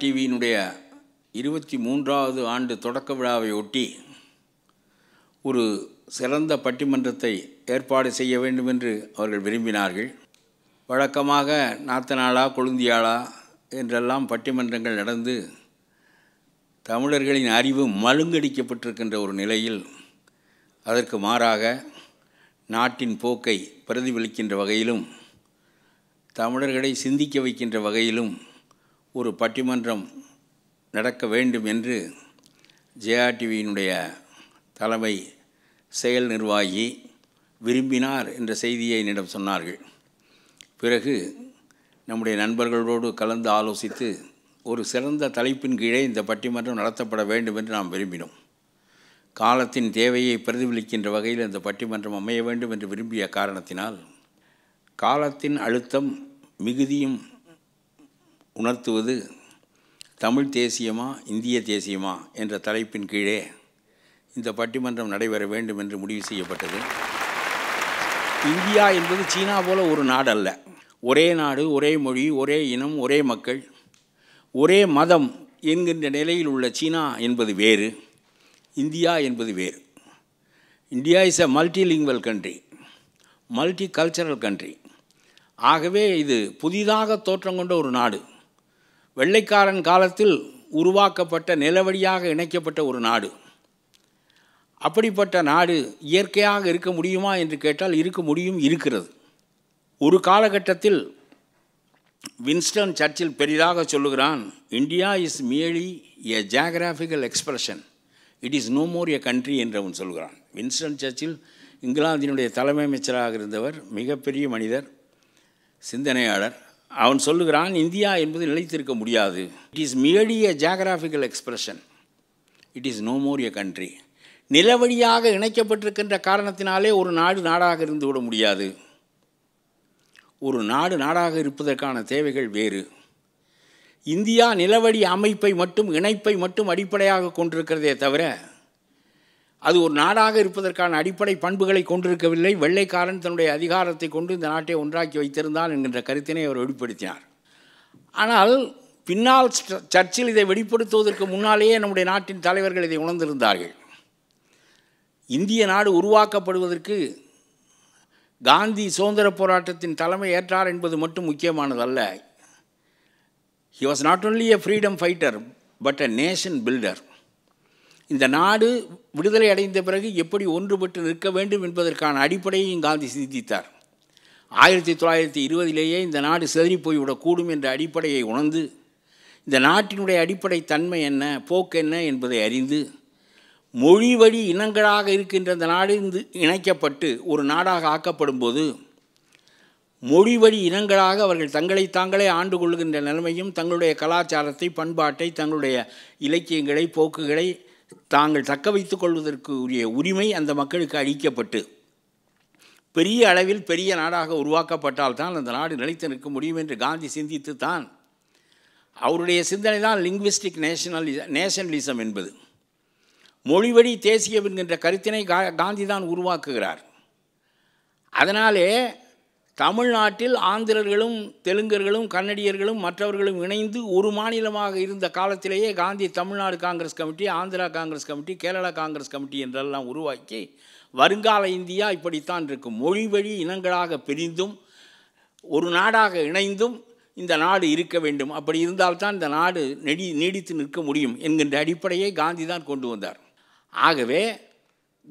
டிவியினுடைய இருபத்தி மூன்றாவது ஆண்டு தொடக்க விழாவை ஒட்டி ஒரு சிறந்த பட்டிமன்றத்தை ஏற்பாடு செய்ய வேண்டும் என்று அவர்கள் விரும்பினார்கள் வழக்கமாக நாத்தனாளா கொழுந்தியாளா என்றெல்லாம் பட்டிமன்றங்கள் நடந்து தமிழர்களின் அறிவு மழுங்கடிக்கப்பட்டிருக்கின்ற ஒரு நிலையில் அதற்கு மாறாக நாட்டின் போக்கை பிரதிபலிக்கின்ற வகையிலும் தமிழர்களை சிந்திக்க வைக்கின்ற வகையிலும் ஒரு பட்டிமன்றம் நடக்க வேண்டும் என்று ஜேஆர்டிவியினுடைய தலைமை செயல் நிர்வாகி விரும்பினார் என்ற செய்தியை என்னிடம் சொன்னார்கள் பிறகு நம்முடைய நண்பர்களோடு கலந்து ஆலோசித்து ஒரு சிறந்த தலைப்பின் கீழே இந்த பட்டிமன்றம் நடத்தப்பட வேண்டும் என்று நாம் விரும்பினோம் காலத்தின் தேவையை பிரதிபலிக்கின்ற வகையில் இந்த பட்டிமன்றம் அமைய வேண்டும் என்று விரும்பிய காரணத்தினால் காலத்தின் அழுத்தம் மிகுதியும் உணர்த்துவது தமிழ் தேசியமா இந்திய தேசியமா என்ற தலைப்பின் கீழே இந்த பட்டிமன்றம் நடைபெற வேண்டும் என்று முடிவு செய்யப்பட்டது இந்தியா என்பது சீனா போல ஒரு நாடல்ல ஒரே நாடு ஒரே மொழி ஒரே இனம் ஒரே மக்கள் ஒரே மதம் என்கின்ற நிலையில் உள்ள சீனா என்பது வேறு இந்தியா என்பது வேறு India is a multilingual country multi cultural country ஆகவே இது புதிதாக தோற்றம் கொண்ட ஒரு நாடு வெள்ளைக்காரன் காலத்தில் உருவாக்கப்பட்ட நிலவடியாக இணைக்கப்பட்ட ஒரு நாடு அப்படிப்பட்ட நாடு இயற்கையாக இருக்க முடியுமா என்று கேட்டால் இருக்க முடியும் இருக்கிறது ஒரு காலகட்டத்தில் வின்ஸ்டன் சர்ச்சில் பெரிதாக சொல்லுகிறான் India is merely a geographical expression it is no more a country என்று அவன் சொல்கிறான் வின்ஸ்டன் சர்ச்சில் இங்கிலாந்தினுடைய தலைமை அமைச்சராக இருந்தவர் மிகப்பெரிய மனிதர் சிந்தனையாளர் அவன் சொல்லுகிறான் இந்தியா என்பது நிலைத்திருக்க முடியாது it is merely a geographical expression it is no more a country நிலவழியாக இணைக்கப்பட்டிருக்கின்ற காரணத்தினாலே ஒரு நாடு நாடாக இருந்துவிட முடியாது ஒரு நாடு நாடாக இருப்பதற்கான தேவைகள் வேறு இந்தியா நிலவழி அமைப்பை மட்டும் இணைப்பை மட்டும் அடிப்படையாக கொண்டிருக்கிறதே தவிர அது ஒரு நாடாக இருப்பதற்கான அடிப்படை பண்புகளை கொண்டிருக்கவில்லை வெள்ளைக்காரன் தன்னுடைய அதிகாரத்தை கொண்டு இந்த நாட்டை ஒன்றாக்கி வைத்திருந்தான் என்கின்ற கருத்தினை அவர் வெளிப்படுத்தினார் ஆனால் பின்னால் சர்ச்சில் இதை வெளிப்படுத்துவதற்கு முன்னாலேயே நம்முடைய நாட்டின் தலைவர்கள் இதை உணர்ந்திருந்தார்கள் இந்திய நாடு உருவாக்கப்படுவதற்கு காந்தி சுதந்திர போராட்டத்தின் தலைமை ஏற்றார் என்பது மட்டும் முக்கியமானதல்ல he was not only a freedom fighter but a nation builder இந்த நாடு விடுதலை அடைந்த பிறகு எப்படி ஒன்றுபட்டு நிற்க வேண்டும் என்பதற்கான அடிப்படையையும் காந்தி சிந்தித்தார் ஆயிரத்தி தொள்ளாயிரத்தி இருபதிலேயே இந்த நாடு செதறி போய்விடக்கூடும் என்ற அடிப்படையை உணர்ந்து இந்த நாட்டினுடைய அடிப்படை தன்மை என்ன போக்கு என்ன என்பதை அறிந்து மொழி வழி இனங்களாக இருக்கின்ற இந்த நாடு இணைக்கப்பட்டு ஒரு நாடாக ஆக்கப்படும் போது மொழி வழி இனங்களாக அவர்கள் தங்களை தாங்களே ஆண்டு கொள்கின்ற நிலைமையும் தங்களுடைய கலாச்சாரத்தை பண்பாட்டை தங்களுடைய இலக்கியங்களை போக்குகளை தாங்கள் தக்க வைத்துக் கொள்வதற்கு உரிய உரிமை அந்த மக்களுக்கு அளிக்கப்பட்டு பெரிய அளவில் பெரிய நாடாக உருவாக்கப்பட்டால் தான் அந்த நாடு நிலைத்து நிற்க முடியும் என்று காந்தி சிந்தித்து தான் அவருடைய சிந்தனை தான் லிங்குவிஸ்டிக் நேஷனலி நேஷனலிசம் என்பது மொழிவழி தேசியம் என்கின்ற கருத்தினை காந்தி தான் உருவாக்குகிறார் அதனாலே தமிழ்நாட்டில் ஆந்திரர்களும் தெலுங்கர்களும் கன்னடியர்களும் மற்றவர்களும் இணைந்து ஒரு மாநிலமாக இருந்த காலத்திலேயே Gandhi Tamil Nadu Congress committee Andhra Congress committee Kerala Congress committee என்றெல்லாம் உருவாக்கி வருங்கால இந்தியா இப்படித்தான் இருக்கும் மொழி வழி இனங்களாக பிரிந்தும் ஒரு நாடாக இணைந்தும் இந்த நாடு இருக்க வேண்டும் அப்படி இருந்தால்தான் இந்த நாடு நெடி நீடித்து நிற்க முடியும் என்கின்ற அடிப்படையை காந்தி தான் கொண்டு வந்தார் ஆகவே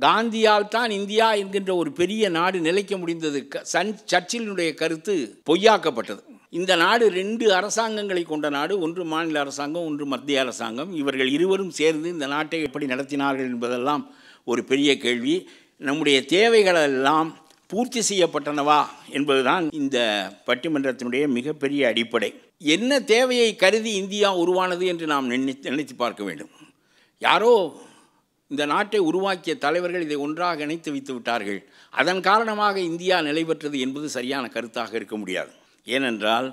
காந்தியால் தான் இந்தியா என்கின்ற ஒரு பெரிய நாடு நிலைக்க முடிந்தது சன் சர்ச்சிலினுடைய கருத்து பொய்யாக்கப்பட்டது இந்த நாடு ரெண்டு அரசாங்கங்களை கொண்ட நாடு ஒன்று மாநில அரசாங்கம் ஒன்று மத்திய அரசாங்கம் இவர்கள் இருவரும் சேர்ந்து இந்த நாட்டை எப்படி நடத்தினார்கள் என்பதெல்லாம் ஒரு பெரிய கேள்வி நம்முடைய தேவைகளெல்லாம் பூர்த்தி செய்யப்பட்டனவா என்பதுதான் இந்த பட்டிமன்றத்தினுடைய மிகப்பெரிய அடிப்படை என்ன தேவையை கருதி இந்தியா உருவானது என்று நாம் நினைத்து நினைத்து பார்க்க வேண்டும் யாரோ இந்த நாட்டை உருவாக்கிய தலைவர்கள் இதை ஒன்றாக இணைத்து வைத்து விட்டார்கள் அதன் காரணமாக இந்தியா நிலை பெற்றது என்பது சரியான கருத்தாக இருக்க முடியாது ஏனென்றால்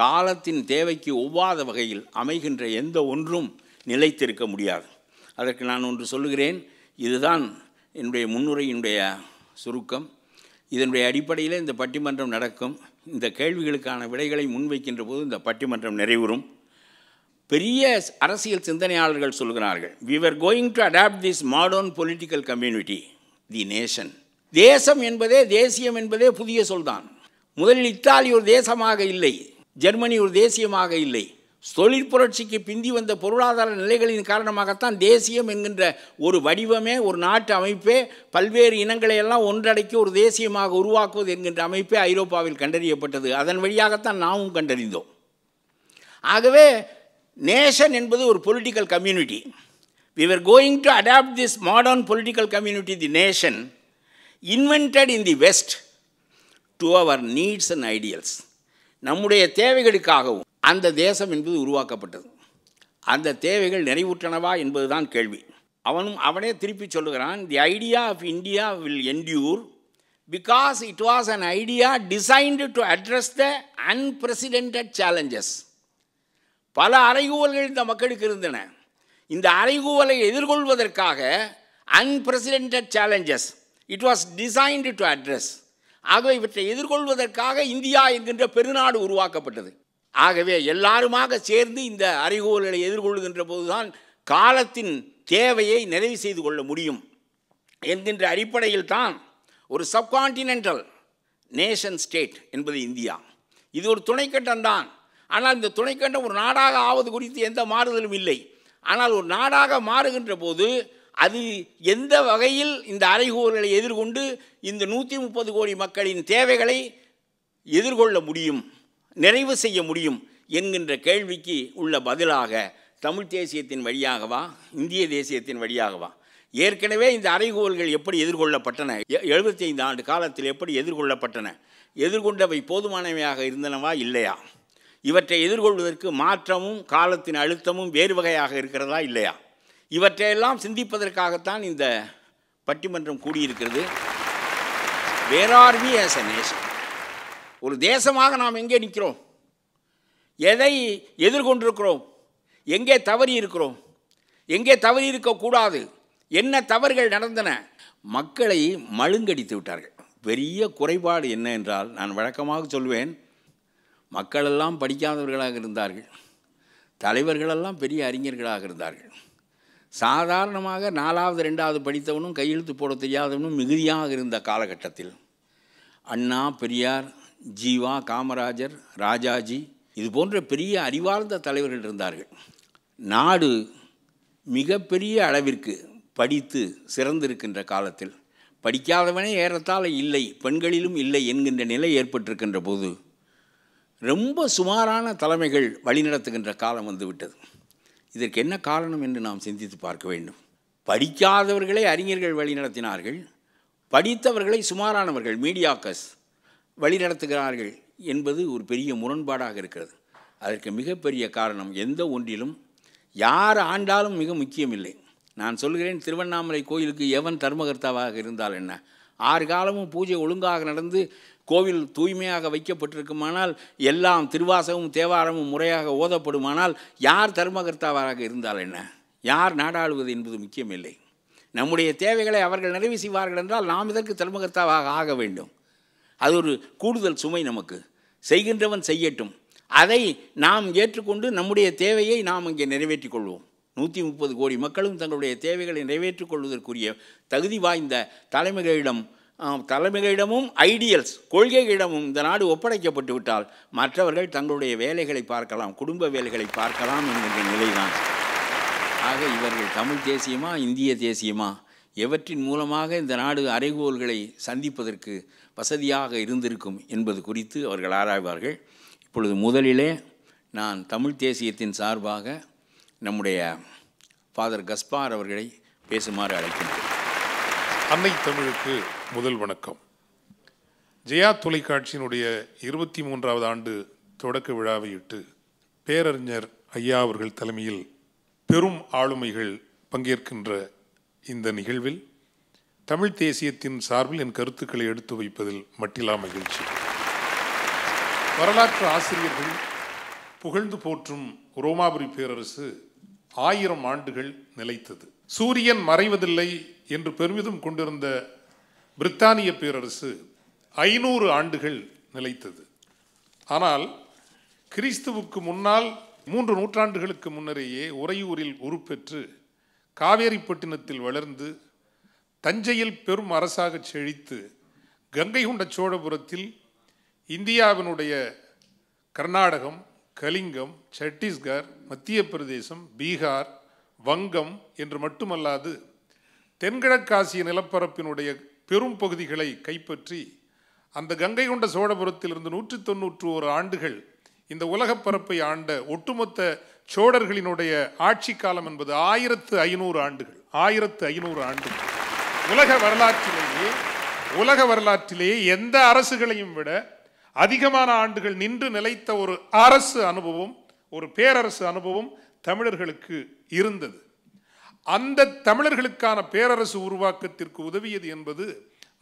காலத்தின் தேவைக்கு ஒவ்வாத வகையில் அமைகின்ற எந்த ஒன்றும் நிலைத்திருக்க முடியாது அதற்கு நான் ஒன்று சொல்லுகிறேன் இதுதான் என்னுடைய முன்னுரையினுடைய சுருக்கம் இதனுடைய அடிப்படையில் இந்த பட்டிமன்றம் நடக்கும் இந்த கேள்விகளுக்கான விடைகளை முன்வைக்கின்ற போது இந்த பட்டிமன்றம் நிறைவுறும் பெரிய அரசியல் சிந்தனையாளர்கள் சொல்கிறார்கள் we are going to adopt this modern political community the nation தேசம் என்பதே தேசியம் என்பதே புதிய சொல்தான் முதலில் இத்தாலி ஒரு தேசமாக இல்லை ஜெர்மனி ஒரு தேசியமாக இல்லை தொழிற்புரட்சிக்கு பிந்தி வந்த பொருளாதார நிலைகளின் காரணமாகத்தான் தேசியம் என்கின்ற ஒரு வடிவமே ஒரு நாட்டு அமைப்பே பல்வேறு இனங்களை எல்லாம் ஒன்றடக்கி ஒரு தேசியமாக உருவாக்குவது என்கின்ற அமைப்பே ஐரோப்பாவில் கண்டறியப்பட்டது அதன் வழியாகத்தான் நாமும் கண்டறிந்தோம் ஆகவே நேஷன் என்பது ஒரு political community we are going to adopt this modern political community the nation invented in the west to our needs and ideals நம்முடைய தேவைகளுக்காகவும் அந்த தேசம் என்பது உருவாக்கப்பட்டது அந்த தேவைகள் நிறைவுற்றனவா என்பதுதான் கேள்வி அவனும் அவனே திருப்பி சொல்லுகிறான் the idea of India will endure because it was an idea designed to address the unprecedented challenges பல அறைகூவல்கள் இந்த மக்களுக்கு இருந்தன இந்த அறைகூவலை எதிர்கொள்வதற்காக unprecedented challenges it was designed to address ஆகவே இவற்றை எதிர்கொள்வதற்காக இந்தியா என்கின்ற பெருநாடு உருவாக்கப்பட்டது ஆகவே எல்லாருமாக சேர்ந்து இந்த அறிகோல்களை எதிர்கொள்கின்ற போதுதான் காலத்தின் தேவையை நிறைவு செய்து கொள்ள முடியும் என்கின்ற அடிப்படையில் தான் ஒரு சப்கான்டினென்டல் நேஷன் ஸ்டேட் என்பது இந்தியா இது ஒரு துணைக்கட்டம் தான் ஆனால் இந்த துணைக்கண்டம் ஒரு நாடாக ஆவது குறித்து எந்த மாறுதலும் இல்லை ஆனால் ஒரு நாடாக மாறுகின்ற போது அது எந்த வகையில் இந்த அறைகூறலை எதிர்கொண்டு இந்த நூற்றி முப்பது கோடி மக்களின் தேவைகளை எதிர்கொள்ள முடியும் நிறைவு செய்ய முடியும் என்கின்ற கேள்விக்கு உள்ள பதிலாக தமிழ் தேசியத்தின் வழியாகவா இந்திய தேசியத்தின் வழியாகவா ஏற்கனவே இந்த அறைகோல்கள் எப்படி எதிர்கொள்ளப்பட்டன எழுபத்தி ஐந்து ஆண்டு காலத்தில் எப்படி எதிர்கொள்ளப்பட்டன எதிர்கொண்டவை போதுமானவையாக இருந்தனவா இல்லையா இவற்றை எதிர்கொள்வதற்கு மாற்றமும் காலத்தின் அழுத்தமும் வேறு வகையாக இருக்கிறதா இல்லையா இவற்றையெல்லாம் சிந்திப்பதற்காகத்தான் இந்த பட்டிமன்றம் கூடியிருக்கிறது where are we as a nation ஒரு தேசமாக நாம் எங்கே நிற்கிறோம் எதை எதிர்கொண்டிருக்கிறோம் எங்கே தவறி இருக்கிறோம் எங்கே தவறி இருக்கக்கூடாது என்ன தவறுகள் நடந்தன மக்களை மழுங்கடித்து விட்டார்கள் பெரிய குறைபாடு என்ன என்றால் நான் வழக்கமாக சொல்வேன் மக்களெல்லாம் படிக்காதவர்களாக இருந்தார்கள் தலைவர்களெல்லாம் பெரிய அறிஞர்களாக இருந்தார்கள் சாதாரணமாக நாலாவது ரெண்டாவது படித்தவனும் கையெழுத்து போட தெரியாதவனும் மிகுதியாக இருந்த காலகட்டத்தில் அண்ணா பெரியார் ஜீவா காமராஜர் ராஜாஜி இது போன்ற பெரிய அறிவார்ந்த தலைவர்கள் இருந்தார்கள் நாடு மிகப்பெரிய அளவிற்கு படித்து சிறந்திருக்கின்ற காலத்தில் படிக்காதவனே ஏறத்தாழ இல்லை பெண்களிலும் இல்லை என்கின்ற நிலை ஏற்பட்டிருக்கின்ற போது ரொம்ப சுமாரான தலைமைகள் வழிநடத்துகின்ற காலம் வந்துவிட்டது இதற்கு என்ன காரணம் என்று நாம் சிந்தித்து பார்க்க வேண்டும் படிக்காதவர்களை அறிஞர்கள் வழிநடத்தினார்கள் படித்தவர்களை சுமாரானவர்கள் மீடியாக்கஸ் வழிநடத்துகிறார்கள் என்பது ஒரு பெரிய முரண்பாடாக இருக்கிறது அதற்கு மிகப்பெரிய காரணம் எந்த ஒன்றிலும் யார் ஆண்டாலும் மிக முக்கியமில்லை நான் சொல்கிறேன் திருவண்ணாமலை கோயிலுக்கு எவன் தர்மகர்த்தாவாக இருந்தால் என்ன ஆறு காலமும் பூஜை ஒழுங்காக நடந்து கோவில் தூய்மையாக வைக்கப்பட்டிருக்குமானால் எல்லாம் திருவாசகமும் தேவாரமும் முறையாக ஓதப்படுமானால் யார் தர்மகர்த்தாவாக இருந்தால் என்ன யார் நாடாளுவது என்பது முக்கியமில்லை நம்முடைய தேவைகளை அவர்கள் நிறைவு செய்வார்கள் என்றால் நாம் இதற்கு தர்மகர்த்தாவாக ஆக வேண்டும் அது ஒரு கூடுதல் சுமை நமக்கு செய்கின்றவன் செய்யட்டும் அதை நாம் ஏற்றுக்கொண்டு நம்முடைய தேவையை நாம் இங்கே நிறைவேற்றிக் கொள்வோம் நூற்றி முப்பது கோடி மக்களும் தங்களுடைய தேவைகளை நிறைவேற்றிக் கொள்வதற்குரிய தகுதி வாய்ந்த தலைமைகளிடம் தலைமைகளிடமும் ஐடியல்ஸ் கொள்கைகளிடமும் இந்த நாடு ஒப்படைக்கப்பட்டு விட்டால் மற்றவர்கள் தங்களுடைய வேலைகளை பார்க்கலாம் குடும்ப வேலைகளை பார்க்கலாம் என்கின்ற நிலைதான் ஆக இவர்கள் தமிழ் தேசியமா இந்திய தேசியமா எவற்றின் மூலமாக இந்த நாடு அறைகோள்களை சந்திப்பதற்கு வசதியாக இருந்திருக்கும் என்பது குறித்து அவர்கள் ஆராய்வார்கள் இப்பொழுது முதலிலே நான் தமிழ் தேசியத்தின் சார்பாக நம்முடைய ஃபாதர் கஸ்பார் அவர்களை பேசுமாறு அழைக்கின்றேன் அம்மை தமிழுக்கு முதல் வணக்கம் ஜெயா தொலைக்காட்சியினுடைய இருபத்தி மூன்றாவது ஆண்டு தொடக்க விழாவையிட்டு பேரறிஞர் ஐயா அவர்கள் தலைமையில் பெரும் ஆளுமைகள் பங்கேற்கின்ற இந்த நிகழ்வில் தமிழ் தேசியத்தின் சார்பில் என் கருத்துக்களை எடுத்து வைப்பதில் மட்டிலா மகிழ்ச்சி வரலாற்று ஆசிரியர்கள் புகழ்ந்து போற்றும் ரோமாபுரி பேரரசு ஆயிரம் ஆண்டுகள் நிலைத்தது சூரியன் மறைவதில்லை என்று பெருமிதம் கொண்டிருந்த பிரித்தானிய பேரரசு ஐநூறு ஆண்டுகள் நிலைத்தது ஆனால் கிறிஸ்துவுக்கு முன்னால் மூன்று நூற்றாண்டுகளுக்கு முன்னரேயே உறையூரில் உருப்பெற்று காவேரிப்பட்டினத்தில் வளர்ந்து தஞ்சையில் பெரும் அரசாக செழித்து கங்கை கொண்ட சோழபுரத்தில் இந்தியாவினுடைய கர்நாடகம் கலிங்கம் சத்தீஸ்கர் மத்திய பிரதேசம் பீகார் வங்கம் என்று மட்டுமல்லாது தென்கிழக்காசிய நிலப்பரப்பினுடைய பெரும் பகுதிகளை கைப்பற்றி அந்த கங்கை கொண்ட சோழபுரத்திலிருந்து நூற்றி தொன்னூற்று ஒரு ஆண்டுகள் இந்த உலகப் பரப்பை ஆண்ட ஒட்டுமொத்த சோழர்களினுடைய ஆட்சி காலம் என்பது ஆயிரத்து ஐநூறு ஆண்டுகள் ஆயிரத்து ஐநூறு ஆண்டுகள் உலக வரலாற்றிலேயே உலக வரலாற்றிலேயே எந்த அரசுகளையும் விட அதிகமான ஆண்டுகள் நின்று நிலைத்த ஒரு அரசு அனுபவம் ஒரு பேரரசு அனுபவம் தமிழர்களுக்கு இருந்தது அந்த தமிழர்களுக்கான பேரரசு உருவாக்கத்திற்கு உதவியது என்பது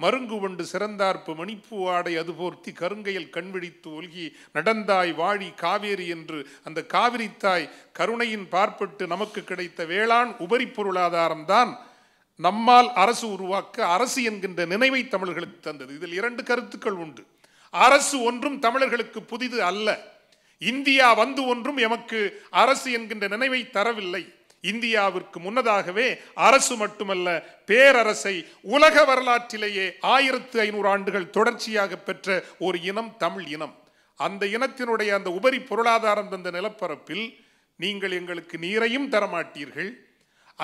மருங்கு ஒன்று சிறந்தார்ப்பு மணிப்பூ ஆடை அதுபோர்த்தி கருங்கையில் கண்விழித்து ஒல்கி நடந்தாய் வாழி காவேரி என்று அந்த காவிரித்தாய் கருணையின் பார்ப்பட்டு நமக்கு கிடைத்த வேளாண் உபரி பொருளாதாரம்தான் நம்மால் அரசு உருவாக்க அரசு என்கின்ற நினைவை தமிழர்களுக்கு தந்தது இதில் இரண்டு கருத்துக்கள் உண்டு அரசு ஒன்றும் தமிழர்களுக்கு புதிது அல்ல இந்தியா வந்து ஒன்றும் எமக்கு அரசு என்கின்ற நினைவை தரவில்லை இந்தியாவிற்கு முன்னதாகவே அரசு மட்டுமல்ல பேரரசை உலக வரலாற்றிலேயே ஆயிரத்து ஐநூறு ஆண்டுகள் தொடர்ச்சியாக பெற்ற ஒரு இனம் தமிழ் இனம் அந்த இனத்தினுடைய அந்த உபரி பொருளாதாரம் தந்த நிலப்பரப்பில் நீங்கள் எங்களுக்கு நீரையும் தரமாட்டீர்கள்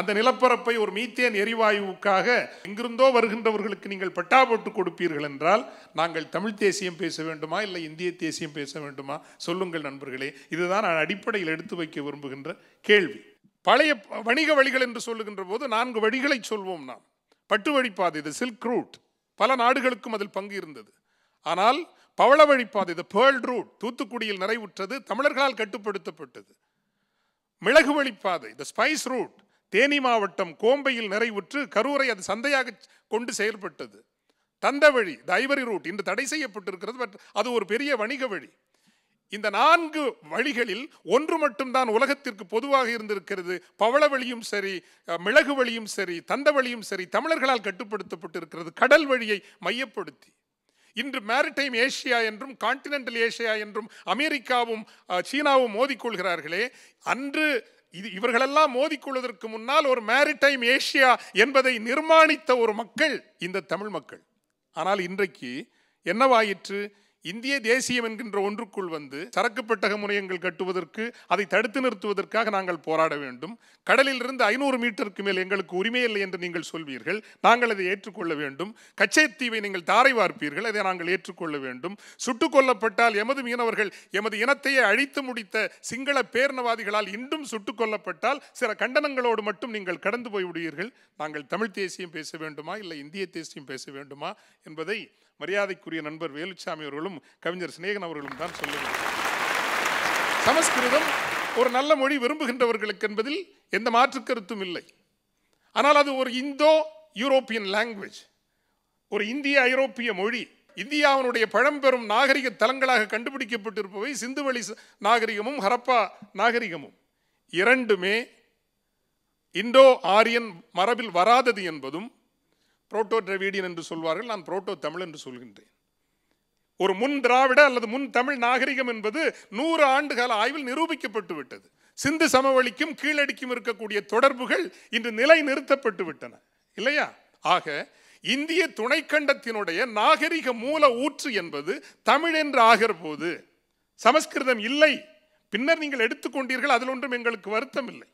அந்த நிலப்பரப்பை ஒரு மீத்தேன் எரிவாயுவுக்காக எங்கிருந்தோ வருகின்றவர்களுக்கு நீங்கள் பட்டா போட்டு கொடுப்பீர்கள் என்றால் நாங்கள் தமிழ் தேசியம் பேச வேண்டுமா இல்லை இந்திய தேசியம் பேச வேண்டுமா சொல்லுங்கள் நண்பர்களே இதுதான் நான் அடிப்படையில் எடுத்து வைக்க விரும்புகின்ற கேள்வி பழைய வணிக வழிகள் என்று சொல்லுகின்ற போது நான்கு வழிகளை சொல்வோம் நாம் பட்டு வழிப்பாதை இது சில்க் ரூட் பல நாடுகளுக்கும் அதில் பங்கு இருந்தது ஆனால் பவள வழிப்பாதை இது பேர்ல் ரூட் தூத்துக்குடியில் நிறைவுற்றது தமிழர்களால் கட்டுப்படுத்தப்பட்டது மிளகு வழிப்பாதை த ஸ்பைஸ் ரூட் தேனி மாவட்டம் கோம்பையில் நிறைவுற்று கரூரை அது சந்தையாக கொண்டு செயல்பட்டது தந்த வழி தைவரி ரூட் இன்று தடை செய்யப்பட்டிருக்கிறது பட் அது ஒரு பெரிய வணிக வழி இந்த நான்கு வழிகளில் ஒன்று மட்டும்தான் உலகத்திற்கு பொதுவாக இருந்திருக்கிறது பவள வழியும் சரி மிளகு வழியும் சரி தந்த வழியும் சரி தமிழர்களால் கட்டுப்படுத்தப்பட்டிருக்கிறது கடல் வழியை மையப்படுத்தி இன்று மேரிடைம் ஏஷியா என்றும் கான்டினென்டல் ஏஷியா என்றும் அமெரிக்காவும் சீனாவும் மோதிக்கொள்கிறார்களே அன்று இது இவர்களெல்லாம் மோதிக்கொள்வதற்கு முன்னால் ஒரு மேரிடைம் ஏஷியா என்பதை நிர்மாணித்த ஒரு மக்கள் இந்த தமிழ் மக்கள் ஆனால் இன்றைக்கு என்னவாயிற்று இந்திய தேசியம் என்கின்ற ஒன்றுக்குள் வந்து சரக்கு பெட்டக முனையங்கள் கட்டுவதற்கு அதை தடுத்து நிறுத்துவதற்காக நாங்கள் போராட வேண்டும் கடலிலிருந்து ஐநூறு மீட்டருக்கு மேல் எங்களுக்கு உரிமை இல்லை என்று நீங்கள் சொல்வீர்கள் நாங்கள் அதை ஏற்றுக்கொள்ள வேண்டும் தீவை நீங்கள் தாரை வார்ப்பீர்கள் அதை நாங்கள் ஏற்றுக்கொள்ள வேண்டும் சுட்டுக் கொல்லப்பட்டால் எமது மீனவர்கள் எமது இனத்தையே அழித்து முடித்த சிங்கள பேரணவாதிகளால் இன்றும் சுட்டுக் கொல்லப்பட்டால் சில கண்டனங்களோடு மட்டும் நீங்கள் கடந்து போய்விடுவீர்கள் நாங்கள் தமிழ் தேசியம் பேச வேண்டுமா இல்லை இந்திய தேசியம் பேச வேண்டுமா என்பதை மரியாதைக்குரிய நண்பர் வேலுச்சாமி அவர்களும் கவிஞர் சிநேகன் அவர்களும் தான் சொல்லுகிறார் சமஸ்கிருதம் ஒரு நல்ல மொழி விரும்புகின்றவர்களுக்கு என்பதில் எந்த மாற்று கருத்தும் இல்லை ஆனால் அது ஒரு இந்தோ யூரோப்பியன் லாங்குவேஜ் ஒரு இந்திய ஐரோப்பிய மொழி இந்தியாவினுடைய பழம்பெரும் நாகரிக தலங்களாக கண்டுபிடிக்கப்பட்டிருப்பவை சிந்துவெளி நாகரிகமும் ஹரப்பா நாகரிகமும் இரண்டுமே இந்தோ ஆரியன் மரபில் வராதது என்பதும் புரோட்டோ டிராவிடியன் என்று சொல்வார்கள் நான் புரோட்டோ தமிழ் என்று சொல்கின்றேன் ஒரு முன் திராவிட அல்லது முன் தமிழ் நாகரிகம் என்பது நூறு ஆண்டுகால ஆய்வில் நிரூபிக்கப்பட்டு விட்டது சிந்து சமவெளிக்கும் கீழடிக்கும் இருக்கக்கூடிய தொடர்புகள் இன்று நிலை நிறுத்தப்பட்டு விட்டன இல்லையா ஆக இந்திய துணைக்கண்டத்தினுடைய நாகரிக மூல ஊற்று என்பது தமிழ் என்று ஆகிற போது சமஸ்கிருதம் இல்லை பின்னர் நீங்கள் எடுத்துக்கொண்டீர்கள் அதில் ஒன்றும் எங்களுக்கு வருத்தம் இல்லை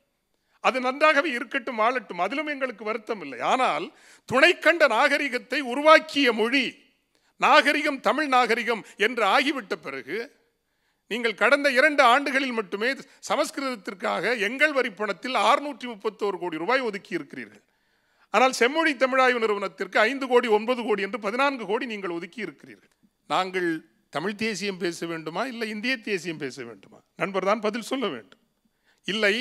அது நன்றாகவே இருக்கட்டும் ஆளட்டும் அதிலும் எங்களுக்கு வருத்தம் இல்லை ஆனால் துணைக்கண்ட நாகரிகத்தை உருவாக்கிய மொழி நாகரிகம் தமிழ் நாகரிகம் என்று ஆகிவிட்ட பிறகு நீங்கள் கடந்த இரண்டு ஆண்டுகளில் மட்டுமே சமஸ்கிருதத்திற்காக எங்கள் வரி பணத்தில் ஆறுநூற்றி முப்பத்தோரு கோடி ரூபாய் ஒதுக்கி இருக்கிறீர்கள் ஆனால் செம்மொழி தமிழாய்வு நிறுவனத்திற்கு ஐந்து கோடி ஒன்பது கோடி என்று பதினான்கு கோடி நீங்கள் ஒதுக்கி இருக்கிறீர்கள் நாங்கள் தமிழ் தேசியம் பேச வேண்டுமா இல்லை இந்திய தேசியம் பேச வேண்டுமா நண்பர் தான் பதில் சொல்ல வேண்டும் இல்லை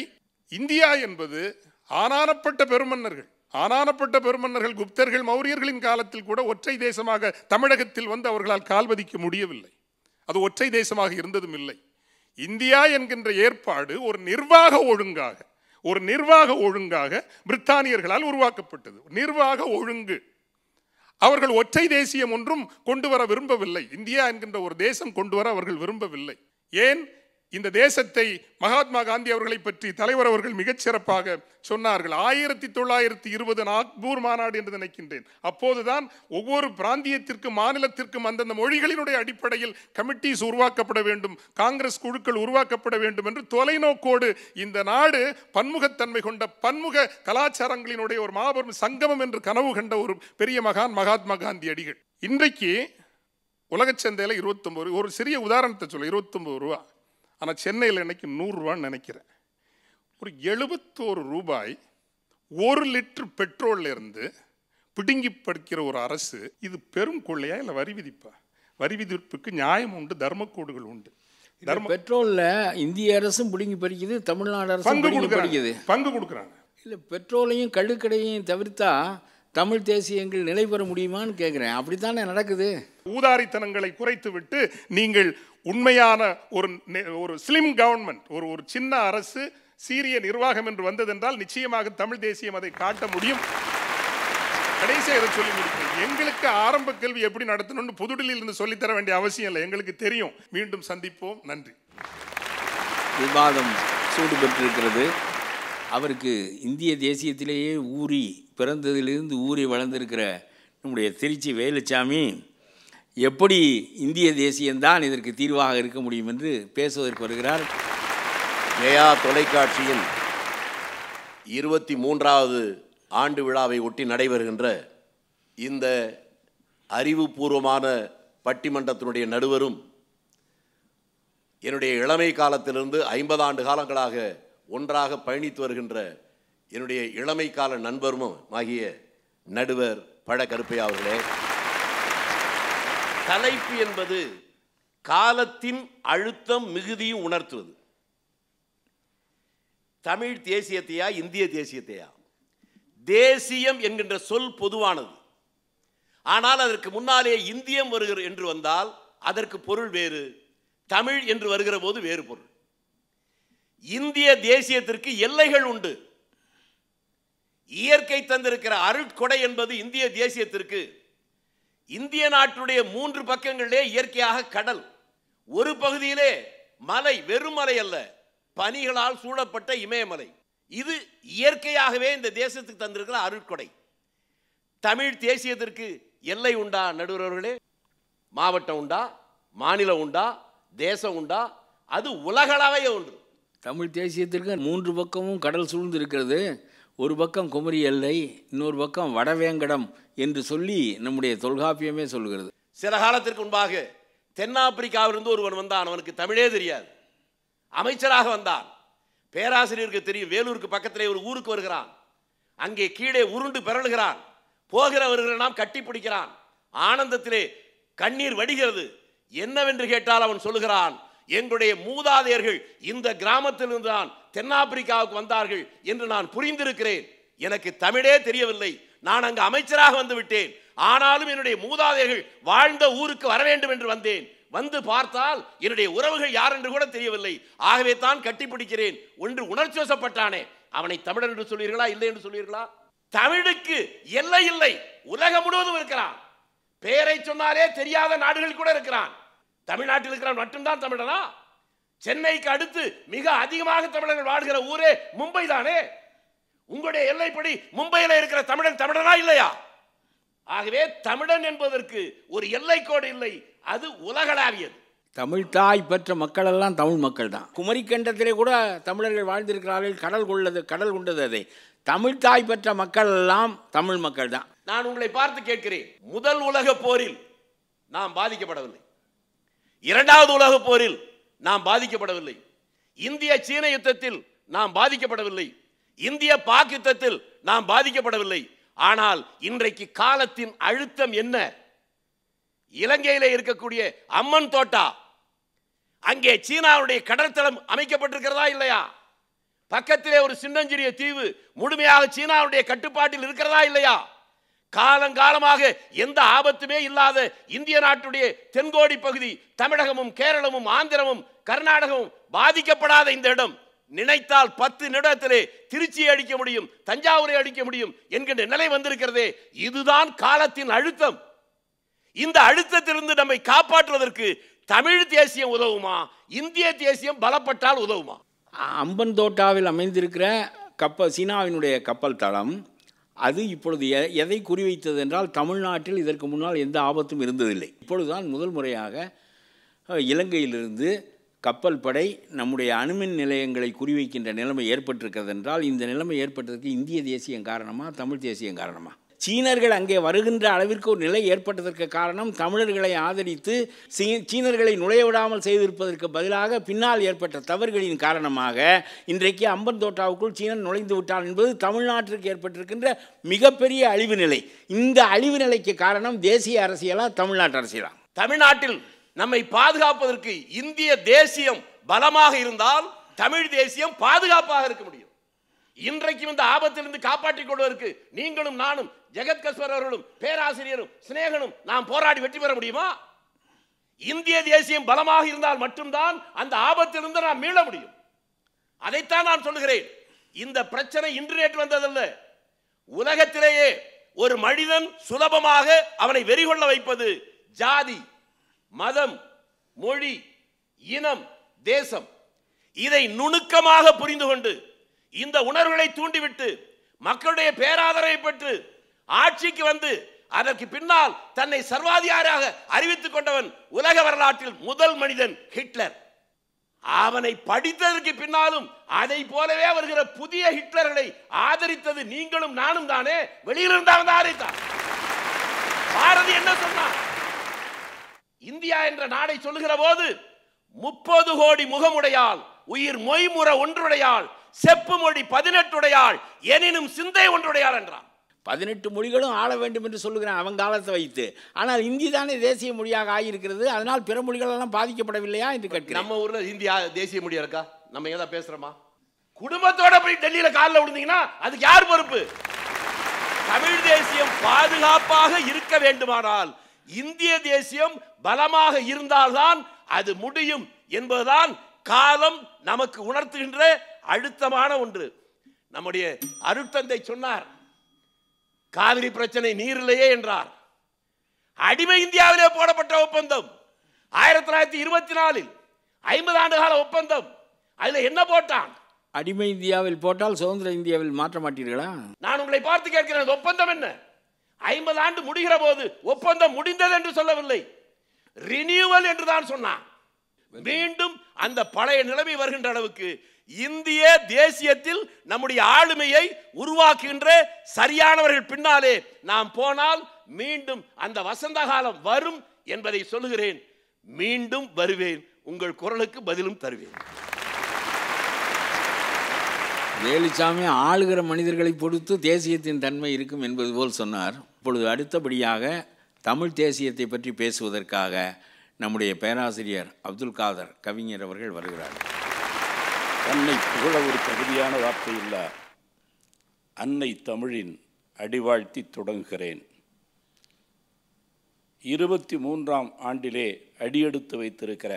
இந்தியா என்பது ஆனானப்பட்ட பெருமன்னர்கள் ஆனானப்பட்ட பெருமன்னர்கள் குப்தர்கள் மௌரியர்களின் காலத்தில் கூட ஒற்றை தேசமாக தமிழகத்தில் வந்து அவர்களால் கால்வதிக்க முடியவில்லை அது ஒற்றை தேசமாக இருந்ததும் இல்லை இந்தியா என்கின்ற ஏற்பாடு ஒரு நிர்வாக ஒழுங்காக ஒரு நிர்வாக ஒழுங்காக பிரித்தானியர்களால் உருவாக்கப்பட்டது நிர்வாக ஒழுங்கு அவர்கள் ஒற்றை தேசியம் ஒன்றும் கொண்டு வர விரும்பவில்லை இந்தியா என்கின்ற ஒரு தேசம் கொண்டு வர அவர்கள் விரும்பவில்லை ஏன் இந்த தேசத்தை மகாத்மா காந்தி அவர்களை பற்றி தலைவர் அவர்கள் மிகச்சிறப்பாக சொன்னார்கள் ஆயிரத்தி தொள்ளாயிரத்தி இருபது நாக்பூர் மாநாடு என்று நினைக்கின்றேன் அப்போதுதான் ஒவ்வொரு பிராந்தியத்திற்கும் மாநிலத்திற்கும் அந்தந்த மொழிகளினுடைய அடிப்படையில் கமிட்டிஸ் உருவாக்கப்பட வேண்டும் காங்கிரஸ் குழுக்கள் உருவாக்கப்பட வேண்டும் என்று தொலைநோக்கோடு இந்த நாடு பன்முகத்தன்மை கொண்ட பன்முக கலாச்சாரங்களினுடைய ஒரு மாபெரும் சங்கமம் என்று கனவு கண்ட ஒரு பெரிய மகான் மகாத்மா காந்தி அடிகள் இன்றைக்கு உலகச்சந்தையில் இருபத்தொம்பது ஒரு சிறிய உதாரணத்தை சொல்ல இருபத்தொம்பது ரூபா ஆனால் சென்னையில் இன்றைக்கி நூறுரூவான்னு நினைக்கிறேன் ஒரு எழுபத்தோரு ரூபாய் ஒரு லிட்டர் பெட்ரோல்ல இருந்து பிடுங்கி படிக்கிற ஒரு அரசு இது பெரும் கொள்ளையா இல்லை வரி விதிப்பா வரி விதிப்புக்கு நியாயம் உண்டு தர்மக்கோடுகள் உண்டு தர்ம பெட்ரோலில் இந்திய அரசும் பிடுங்கி பறிக்குது தமிழ்நாடு அரசு பங்கு கொடுக்குது பங்கு கொடுக்குறாங்க இல்லை பெட்ரோலையும் கழுக்கடையும் தவிர்த்தா தமிழ் தேசியங்கள் நிலை பெற முடியுமான்னு கேட்குறேன் அப்படித்தானே நடக்குது ஊதாரித்தனங்களை குறைத்து விட்டு நீங்கள் உண்மையான ஒரு ஒரு ஸ்லிம் கவர்மெண்ட் ஒரு ஒரு சின்ன அரசு சீரிய நிர்வாகம் என்று வந்ததென்றால் நிச்சயமாக தமிழ் தேசியம் அதை காட்ட முடியும் கடைசியாக இதை சொல்லி முடிக்கிறேன் எங்களுக்கு ஆரம்ப கேள்வி எப்படி நடத்தணும்னு புதுடில்லியில் இருந்து சொல்லித்தர வேண்டிய அவசியம் இல்லை எங்களுக்கு தெரியும் மீண்டும் சந்திப்போம் நன்றி விவாதம் சூடு பெற்றிருக்கிறது அவருக்கு இந்திய தேசியத்திலேயே ஊறி பிறந்ததிலிருந்து ஊறி வளர்ந்திருக்கிற நம்முடைய திருச்சி வேலுச்சாமி எப்படி இந்திய தேசியம்தான் இதற்கு தீர்வாக இருக்க முடியும் என்று பேசுவதற்கு வருகிறார் ஜெயா தொலைக்காட்சியின் இருபத்தி மூன்றாவது ஆண்டு விழாவை ஒட்டி நடைபெறுகின்ற இந்த அறிவுபூர்வமான பட்டிமன்றத்தினுடைய நடுவரும் என்னுடைய இளமை காலத்திலிருந்து ஐம்பது ஆண்டு காலங்களாக ஒன்றாக பயணித்து வருகின்ற என்னுடைய இளமை கால நண்பரும் ஆகிய நடுவர் பட அவர்களே தலைப்பு என்பது காலத்தின் அழுத்தம் மிகுதியும் உணர்த்துவது தமிழ் தேசியத்தையா இந்திய தேசியத்தையா தேசியம் என்கின்ற சொல் பொதுவானது ஆனால் அதற்கு முன்னாலே இந்தியம் வருகிற என்று வந்தால் அதற்கு பொருள் வேறு தமிழ் என்று வருகிற போது வேறு பொருள் இந்திய தேசியத்திற்கு எல்லைகள் உண்டு இயற்கை தந்திருக்கிற அருட்கொடை என்பது இந்திய தேசியத்திற்கு இந்திய நாட்டுடைய மூன்று பக்கங்களிலே இயற்கையாக கடல் ஒரு பகுதியிலே மலை வெறும் மலை அல்ல பனிகளால் சூழப்பட்ட இமயமலை இது இயற்கையாகவே இந்த தேசத்துக்கு தந்திருக்கிற அருட்கொடை தமிழ் தேசியத்திற்கு எல்லை உண்டா நடுவர்களே மாவட்டம் உண்டா மாநிலம் உண்டா தேசம் உண்டா அது உலகளாவே ஒன்று தமிழ் தேசியத்திற்கு மூன்று பக்கமும் கடல் சூழ்ந்து இருக்கிறது ஒரு பக்கம் குமரி எல்லை இன்னொரு பக்கம் வடவேங்கடம் என்று சொல்லி நம்முடைய தொல்காப்பியமே சொல்கிறது சில காலத்திற்கு முன்பாக தென்னாப்பிரிக்காவிலிருந்து ஒருவன் வந்தான் அவனுக்கு தமிழே தெரியாது அமைச்சராக வந்தான் பேராசிரியருக்கு தெரியும் வேலூருக்கு பக்கத்திலே ஒரு ஊருக்கு வருகிறான் அங்கே கீழே உருண்டு பிறழுகிறான் நாம் கட்டி பிடிக்கிறான் ஆனந்தத்திலே கண்ணீர் வடிகிறது என்னவென்று கேட்டால் அவன் சொல்லுகிறான் எங்களுடைய மூதாதையர்கள் இந்த கிராமத்திலிருந்து தான் தென்னாப்பிரிக்காவுக்கு வந்தார்கள் என்று நான் புரிந்திருக்கிறேன் எனக்கு தமிழே தெரியவில்லை நான் அங்கு அமைச்சராக வந்து விட்டேன் ஆனாலும் என்னுடைய மூதாதையர்கள் வாழ்ந்த ஊருக்கு வர வேண்டும் என்று வந்தேன் வந்து பார்த்தால் என்னுடைய உறவுகள் யார் என்று கூட தெரியவில்லை ஆகவே தான் கட்டிப்பிடிக்கிறேன் ஒன்று உணர்ச்சி வசப்பட்டானே அவனை தமிழன் என்று சொல்வீர்களா இல்லை என்று சொல்வீர்களா தமிழுக்கு எல்லை இல்லை உலகம் முழுவதும் இருக்கிறான் பெயரை சொன்னாலே தெரியாத நாடுகள் கூட இருக்கிறான் தமிழ்நாட்டில் இருக்கிற மட்டும்தான் தமிழனா சென்னைக்கு அடுத்து மிக அதிகமாக தமிழர்கள் வாழ்கிற ஊரே மும்பை தானே உங்களுடைய எல்லைப்படி மும்பையில் இருக்கிற தமிழன் தமிழனா இல்லையா ஆகவே தமிழன் என்பதற்கு ஒரு எல்லைக்கோடு இல்லை அது உலகளாவியது தமிழ் தாய் பெற்ற மக்கள் எல்லாம் தமிழ் மக்கள் தான் குமரிக்கண்டத்திலே கூட தமிழர்கள் வாழ்ந்திருக்கிறார்கள் கடல் கொள்ளது கடல் கொண்டது அதை தமிழ் தாய் பெற்ற மக்கள் எல்லாம் தமிழ் மக்கள் தான் நான் உங்களை பார்த்து கேட்கிறேன் முதல் உலக போரில் நாம் பாதிக்கப்படவில்லை இரண்டாவது உலக போரில் நாம் பாதிக்கப்படவில்லை இந்திய சீன யுத்தத்தில் நாம் பாதிக்கப்படவில்லை இந்திய பாக் யுத்தத்தில் நாம் பாதிக்கப்படவில்லை ஆனால் இன்றைக்கு காலத்தின் அழுத்தம் என்ன இலங்கையில் இருக்கக்கூடிய அம்மன் தோட்டா அங்கே சீனாவுடைய கடற்தளம் அமைக்கப்பட்டிருக்கிறதா இல்லையா பக்கத்திலே ஒரு சின்னஞ்சிறிய தீவு முழுமையாக சீனாவுடைய கட்டுப்பாட்டில் இருக்கிறதா இல்லையா காலங்காலமாக எந்த ஆபத்துமே இல்லாத இந்திய நாட்டுடைய தென்கோடி பகுதி தமிழகமும் கேரளமும் ஆந்திரமும் கர்நாடகமும் பாதிக்கப்படாத இந்த இடம் நினைத்தால் பத்து நிமிடத்திலே திருச்சியை அடிக்க முடியும் தஞ்சாவூரை அடிக்க முடியும் என்கின்ற நிலை வந்திருக்கிறதே இதுதான் காலத்தின் அழுத்தம் இந்த அழுத்தத்திலிருந்து நம்மை காப்பாற்றுவதற்கு தமிழ் தேசியம் உதவுமா இந்திய தேசியம் பலப்பட்டால் உதவுமா அம்பன் தோட்டாவில் அமைந்திருக்கிற கப்பல் சீனாவினுடைய கப்பல் தளம் அது இப்பொழுது எ எதை குறிவைத்தது என்றால் தமிழ்நாட்டில் இதற்கு முன்னால் எந்த ஆபத்தும் இருந்ததில்லை இப்பொழுதுதான் முதல் முறையாக இலங்கையிலிருந்து கப்பல் படை நம்முடைய அணுமின் நிலையங்களை குறிவைக்கின்ற நிலைமை ஏற்பட்டிருக்கிறது என்றால் இந்த நிலைமை ஏற்பட்டதற்கு இந்திய தேசியம் காரணமாக தமிழ் தேசியம் காரணமாக சீனர்கள் அங்கே வருகின்ற அளவிற்கு ஒரு நிலை ஏற்பட்டதற்கு காரணம் தமிழர்களை ஆதரித்து சீனர்களை நுழைய விடாமல் செய்திருப்பதற்கு பதிலாக பின்னால் ஏற்பட்ட தவறுகளின் காரணமாக இன்றைக்கு அம்பந்தோட்டாவுக்குள் தோட்டாவுக்குள் சீனன் நுழைந்து விட்டான் என்பது தமிழ்நாட்டிற்கு ஏற்பட்டிருக்கின்ற மிகப்பெரிய அழிவு நிலை இந்த அழிவு நிலைக்கு காரணம் தேசிய அரசியலா தமிழ்நாட்டு அரசியலா தமிழ்நாட்டில் நம்மை பாதுகாப்பதற்கு இந்திய தேசியம் பலமாக இருந்தால் தமிழ் தேசியம் பாதுகாப்பாக இருக்க முடியும் இன்றைக்கும் இந்த ஆபத்திலிருந்து காப்பாற்றிக் கொள்வதற்கு நீங்களும் நானும் ஜெகத் பேராசிரியரும் சிநேகனும் நாம் போராடி வெற்றி பெற முடியுமா இந்திய தேசியம் பலமாக இருந்தால் மட்டும்தான் அந்த ஆபத்திலிருந்து நாம் மீள முடியும் அதைத்தான் நான் சொல்லுகிறேன் இந்த பிரச்சனை இன்று நேற்று வந்ததல்ல உலகத்திலேயே ஒரு மனிதன் சுலபமாக அவனை வெறிகொள்ள வைப்பது ஜாதி மதம் மொழி இனம் தேசம் இதை நுணுக்கமாக புரிந்து கொண்டு இந்த உணர்வுகளை தூண்டிவிட்டு மக்களுடைய பேராதரவை பெற்று ஆட்சிக்கு வந்து அதற்கு பின்னால் தன்னை சர்வாதிகாரியாக அறிவித்துக் கொண்டவன் உலக வரலாற்றில் முதல் மனிதன் ஹிட்லர் அவனை படித்ததற்கு பின்னாலும் அதை போலவே வருகிற புதிய ஹிட்லர்களை ஆதரித்தது நீங்களும் நானும் தானே வெளியிலிருந்து பாரதி என்ன சொன்னான் இந்தியா என்ற நாடை சொல்லுகிற போது முப்பது கோடி முகமுடையால் உயிர் மொய்முற ஒன்றுடையால் செப்பு மொழி பதினெட்டுடையாள் எனினும் சிந்தை ஒன்றுடையாள் என்றான் பதினெட்டு மொழிகளும் ஆள வேண்டும் என்று சொல்லுகிறேன் அவன் காலத்தை வைத்து ஆனால் இந்தி தானே தேசிய மொழியாக ஆகியிருக்கிறது அதனால் பிற மொழிகளெல்லாம் பாதிக்கப்படவில்லையா என்று கேட்கிறேன் நம்ம ஊரில் ஹிந்தி தேசிய மொழியாக இருக்கா நம்ம ஏதா பேசுகிறோமா குடும்பத்தோட போய் டெல்லியில் காலில் விழுந்தீங்கன்னா அதுக்கு யார் பொறுப்பு தமிழ் தேசியம் பாதுகாப்பாக இருக்க வேண்டுமானால் இந்திய தேசியம் பலமாக இருந்தால்தான் அது முடியும் என்பதுதான் காலம் நமக்கு உணர்த்துகின்ற அழுத்தமான ஒன்று நம்முடைய அருட்தந்தை சொன்னார் காவிரி பிரச்சனை நீரிலேயே என்றார் அடிமை இந்தியாவிலே போடப்பட்ட ஒப்பந்தம் ஆயிரத்தி தொள்ளாயிரத்தி இருபத்தி நாலில் ஐம்பது ஆண்டு கால ஒப்பந்தம் அதில் என்ன போட்டான் அடிமை இந்தியாவில் போட்டால் சுதந்திர இந்தியாவில் மாற்ற மாட்டீர்களா நான் உங்களை பார்த்து கேட்கிறேன் ஒப்பந்தம் என்ன ஐம்பது ஆண்டு முடிகிற போது ஒப்பந்தம் முடிந்தது என்று சொல்லவில்லை ரினியூவல் என்று தான் சொன்னான் மீண்டும் அந்த பழைய நிலைமை வருகின்ற அளவுக்கு இந்திய தேசியத்தில் நம்முடைய ஆளுமையை உருவாக்குகின்ற சரியானவர்கள் பின்னாலே நாம் போனால் மீண்டும் அந்த வசந்த காலம் வரும் என்பதை சொல்லுகிறேன் மீண்டும் வருவேன் உங்கள் குரலுக்கு பதிலும் தருவேன் வேலுச்சாமி ஆளுகிற மனிதர்களை பொறுத்து தேசியத்தின் தன்மை இருக்கும் என்பது போல் சொன்னார் இப்பொழுது அடுத்தபடியாக தமிழ் தேசியத்தை பற்றி பேசுவதற்காக நம்முடைய பேராசிரியர் அப்துல் காதர் கவிஞர் அவர்கள் வருகிறார்கள் தன்னை புகழ ஒரு தகுதியான வார்த்தை இல்லை அன்னை தமிழின் அடிவாழ்த்தி தொடங்குகிறேன் இருபத்தி மூன்றாம் ஆண்டிலே அடியெடுத்து வைத்திருக்கிற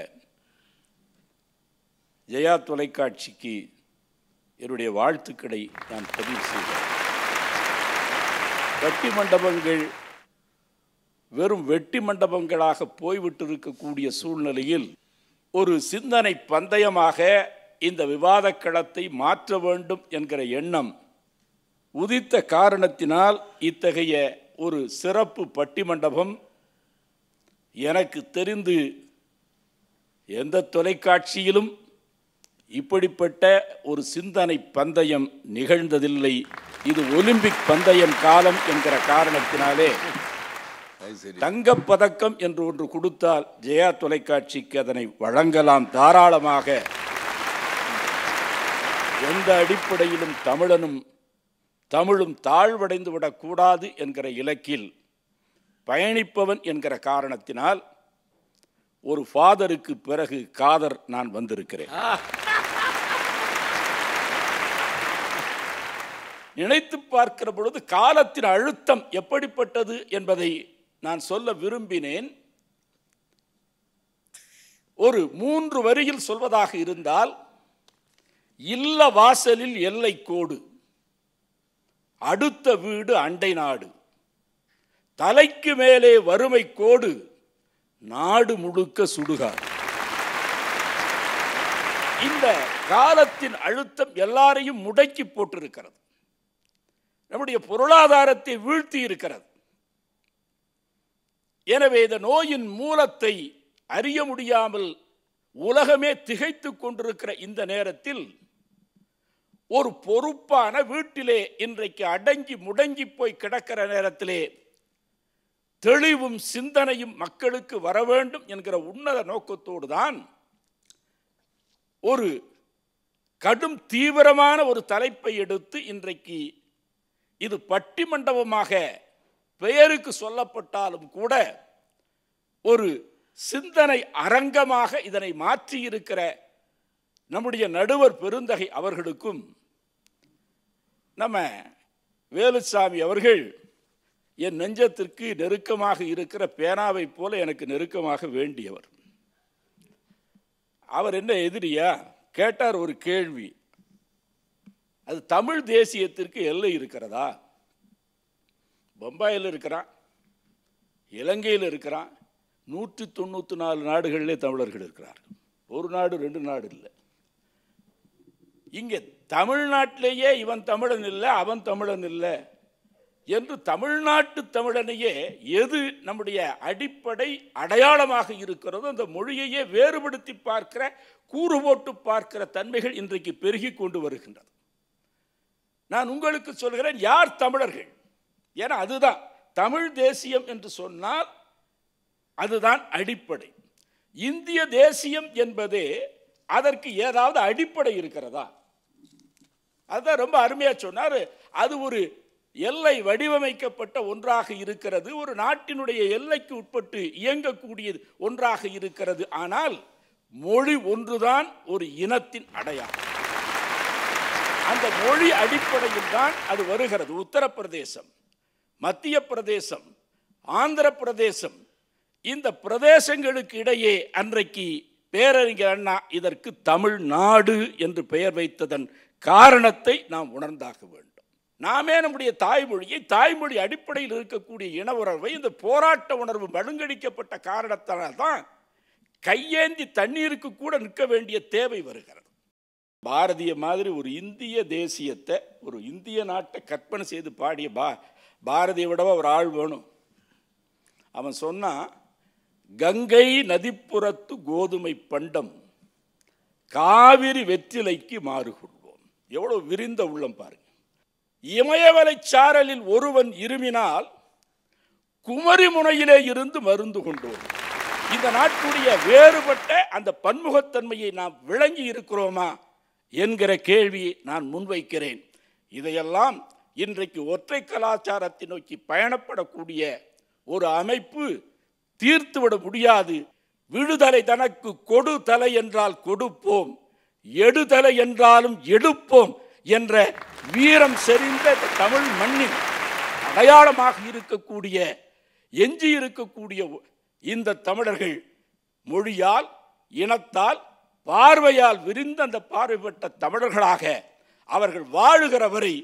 ஜெயா தொலைக்காட்சிக்கு என்னுடைய வாழ்த்துக்களை நான் பதிவு செய்கிறேன் வெட்டி மண்டபங்கள் வெறும் வெட்டி மண்டபங்களாக போய்விட்டிருக்கக்கூடிய சூழ்நிலையில் ஒரு சிந்தனை பந்தயமாக இந்த விவாத களத்தை மாற்ற வேண்டும் என்கிற எண்ணம் உதித்த காரணத்தினால் இத்தகைய ஒரு சிறப்பு பட்டிமண்டபம் எனக்கு தெரிந்து எந்த தொலைக்காட்சியிலும் இப்படிப்பட்ட ஒரு சிந்தனை பந்தயம் நிகழ்ந்ததில்லை இது ஒலிம்பிக் பந்தயம் காலம் என்கிற காரணத்தினாலே தங்கப்பதக்கம் என்று ஒன்று கொடுத்தால் ஜெயா தொலைக்காட்சிக்கு அதனை வழங்கலாம் தாராளமாக எந்த அடிப்படையிலும் தமிழனும் தமிழும் தாழ்வடைந்து விடக்கூடாது என்கிற இலக்கில் பயணிப்பவன் என்கிற காரணத்தினால் ஒரு ஃபாதருக்கு பிறகு காதர் நான் வந்திருக்கிறேன் நினைத்து பார்க்கிற பொழுது காலத்தின் அழுத்தம் எப்படிப்பட்டது என்பதை நான் சொல்ல விரும்பினேன் ஒரு மூன்று வரியில் சொல்வதாக இருந்தால் இல்ல வாசலில் எல்லை கோடு அடுத்த வீடு அண்டை நாடு தலைக்கு மேலே வறுமை கோடு நாடு முழுக்க சுடுகாடு இந்த காலத்தின் அழுத்தம் எல்லாரையும் முடக்கி போட்டிருக்கிறது நம்முடைய பொருளாதாரத்தை வீழ்த்தி இருக்கிறது எனவே இந்த நோயின் மூலத்தை அறிய முடியாமல் உலகமே திகைத்து கொண்டிருக்கிற இந்த நேரத்தில் ஒரு பொறுப்பான வீட்டிலே இன்றைக்கு அடங்கி முடங்கி போய் கிடக்கிற நேரத்திலே தெளிவும் சிந்தனையும் மக்களுக்கு வர வேண்டும் என்கிற உன்னத நோக்கத்தோடு தான் ஒரு கடும் தீவிரமான ஒரு தலைப்பை எடுத்து இன்றைக்கு இது பட்டி மண்டபமாக பெயருக்கு சொல்லப்பட்டாலும் கூட ஒரு சிந்தனை அரங்கமாக இதனை மாற்றியிருக்கிற நம்முடைய நடுவர் பெருந்தகை அவர்களுக்கும் நம்ம வேலுசாமி அவர்கள் என் நெஞ்சத்திற்கு நெருக்கமாக இருக்கிற பேனாவை போல எனக்கு நெருக்கமாக வேண்டியவர் அவர் என்ன எதிரியா கேட்டார் ஒரு கேள்வி அது தமிழ் தேசியத்திற்கு எல்லை இருக்கிறதா பம்பாயில் இருக்கிறான் இலங்கையில் இருக்கிறான் நூற்றி தொண்ணூற்றி நாலு நாடுகளிலே தமிழர்கள் இருக்கிறார்கள் ஒரு நாடு ரெண்டு நாடு இல்லை இங்கே தமிழ்நாட்டிலேயே இவன் தமிழன் இல்லை அவன் தமிழன் இல்லை என்று தமிழ்நாட்டு தமிழனையே எது நம்முடைய அடிப்படை அடையாளமாக இருக்கிறதோ அந்த மொழியையே வேறுபடுத்தி பார்க்கிற கூறு போட்டு பார்க்கிற தன்மைகள் இன்றைக்கு பெருகி கொண்டு வருகின்றது நான் உங்களுக்கு சொல்கிறேன் யார் தமிழர்கள் ஏன்னா அதுதான் தமிழ் தேசியம் என்று சொன்னால் அதுதான் அடிப்படை இந்திய தேசியம் என்பது அதற்கு ஏதாவது அடிப்படை இருக்கிறதா அதுதான் ரொம்ப அருமையாக சொன்னார் அது ஒரு எல்லை வடிவமைக்கப்பட்ட ஒன்றாக இருக்கிறது ஒரு நாட்டினுடைய எல்லைக்கு உட்பட்டு இயங்கக்கூடியது ஒன்றாக இருக்கிறது ஆனால் மொழி ஒன்றுதான் ஒரு இனத்தின் அடையாளம் அந்த மொழி அடிப்படையில் தான் அது வருகிறது உத்தரப்பிரதேசம் மத்திய பிரதேசம் ஆந்திர பிரதேசம் இந்த பிரதேசங்களுக்கு இடையே அன்றைக்கு பேரறிஞர் அண்ணா இதற்கு தமிழ்நாடு என்று பெயர் வைத்ததன் காரணத்தை நாம் உணர்ந்தாக வேண்டும் நாமே நம்முடைய தாய்மொழியை தாய்மொழி அடிப்படையில் இருக்கக்கூடிய இன உணர்வை இந்த போராட்ட உணர்வு வழுங்கடிக்கப்பட்ட காரணத்தினால் தான் கையேந்தி தண்ணீருக்கு கூட நிற்க வேண்டிய தேவை வருகிறது பாரதிய மாதிரி ஒரு இந்திய தேசியத்தை ஒரு இந்திய நாட்டை கற்பனை செய்து பாடிய பா பாரதியை விடவா ஒரு ஆள் வேணும் அவன் சொன்னால் கங்கை நதிப்புறத்து கோதுமை பண்டம் காவிரி வெற்றிலைக்கு மாறுகொள்வோம் எவ்வளோ விரிந்த உள்ளம் பாருங்க இமயவலை சாரலில் ஒருவன் இருமினால் குமரி முனையிலே இருந்து மருந்து கொண்டு வரும் இந்த நாட்டுடைய வேறுபட்ட அந்த பன்முகத்தன்மையை நாம் விளங்கி இருக்கிறோமா என்கிற கேள்வி நான் முன்வைக்கிறேன் இதையெல்லாம் இன்றைக்கு ஒற்றை கலாச்சாரத்தை நோக்கி பயணப்படக்கூடிய ஒரு அமைப்பு தீர்த்துவிட முடியாது விடுதலை தனக்கு கொடுதலை என்றால் கொடுப்போம் எடுதலை என்றாலும் எடுப்போம் என்ற வீரம் செறிந்த தமிழ் மண்ணின் அடையாளமாக இருக்கக்கூடிய எஞ்சி இருக்கக்கூடிய இந்த தமிழர்கள் மொழியால் இனத்தால் பார்வையால் விரிந்த அந்த பார்வைப்பட்ட தமிழர்களாக அவர்கள் வாழுகிற வரை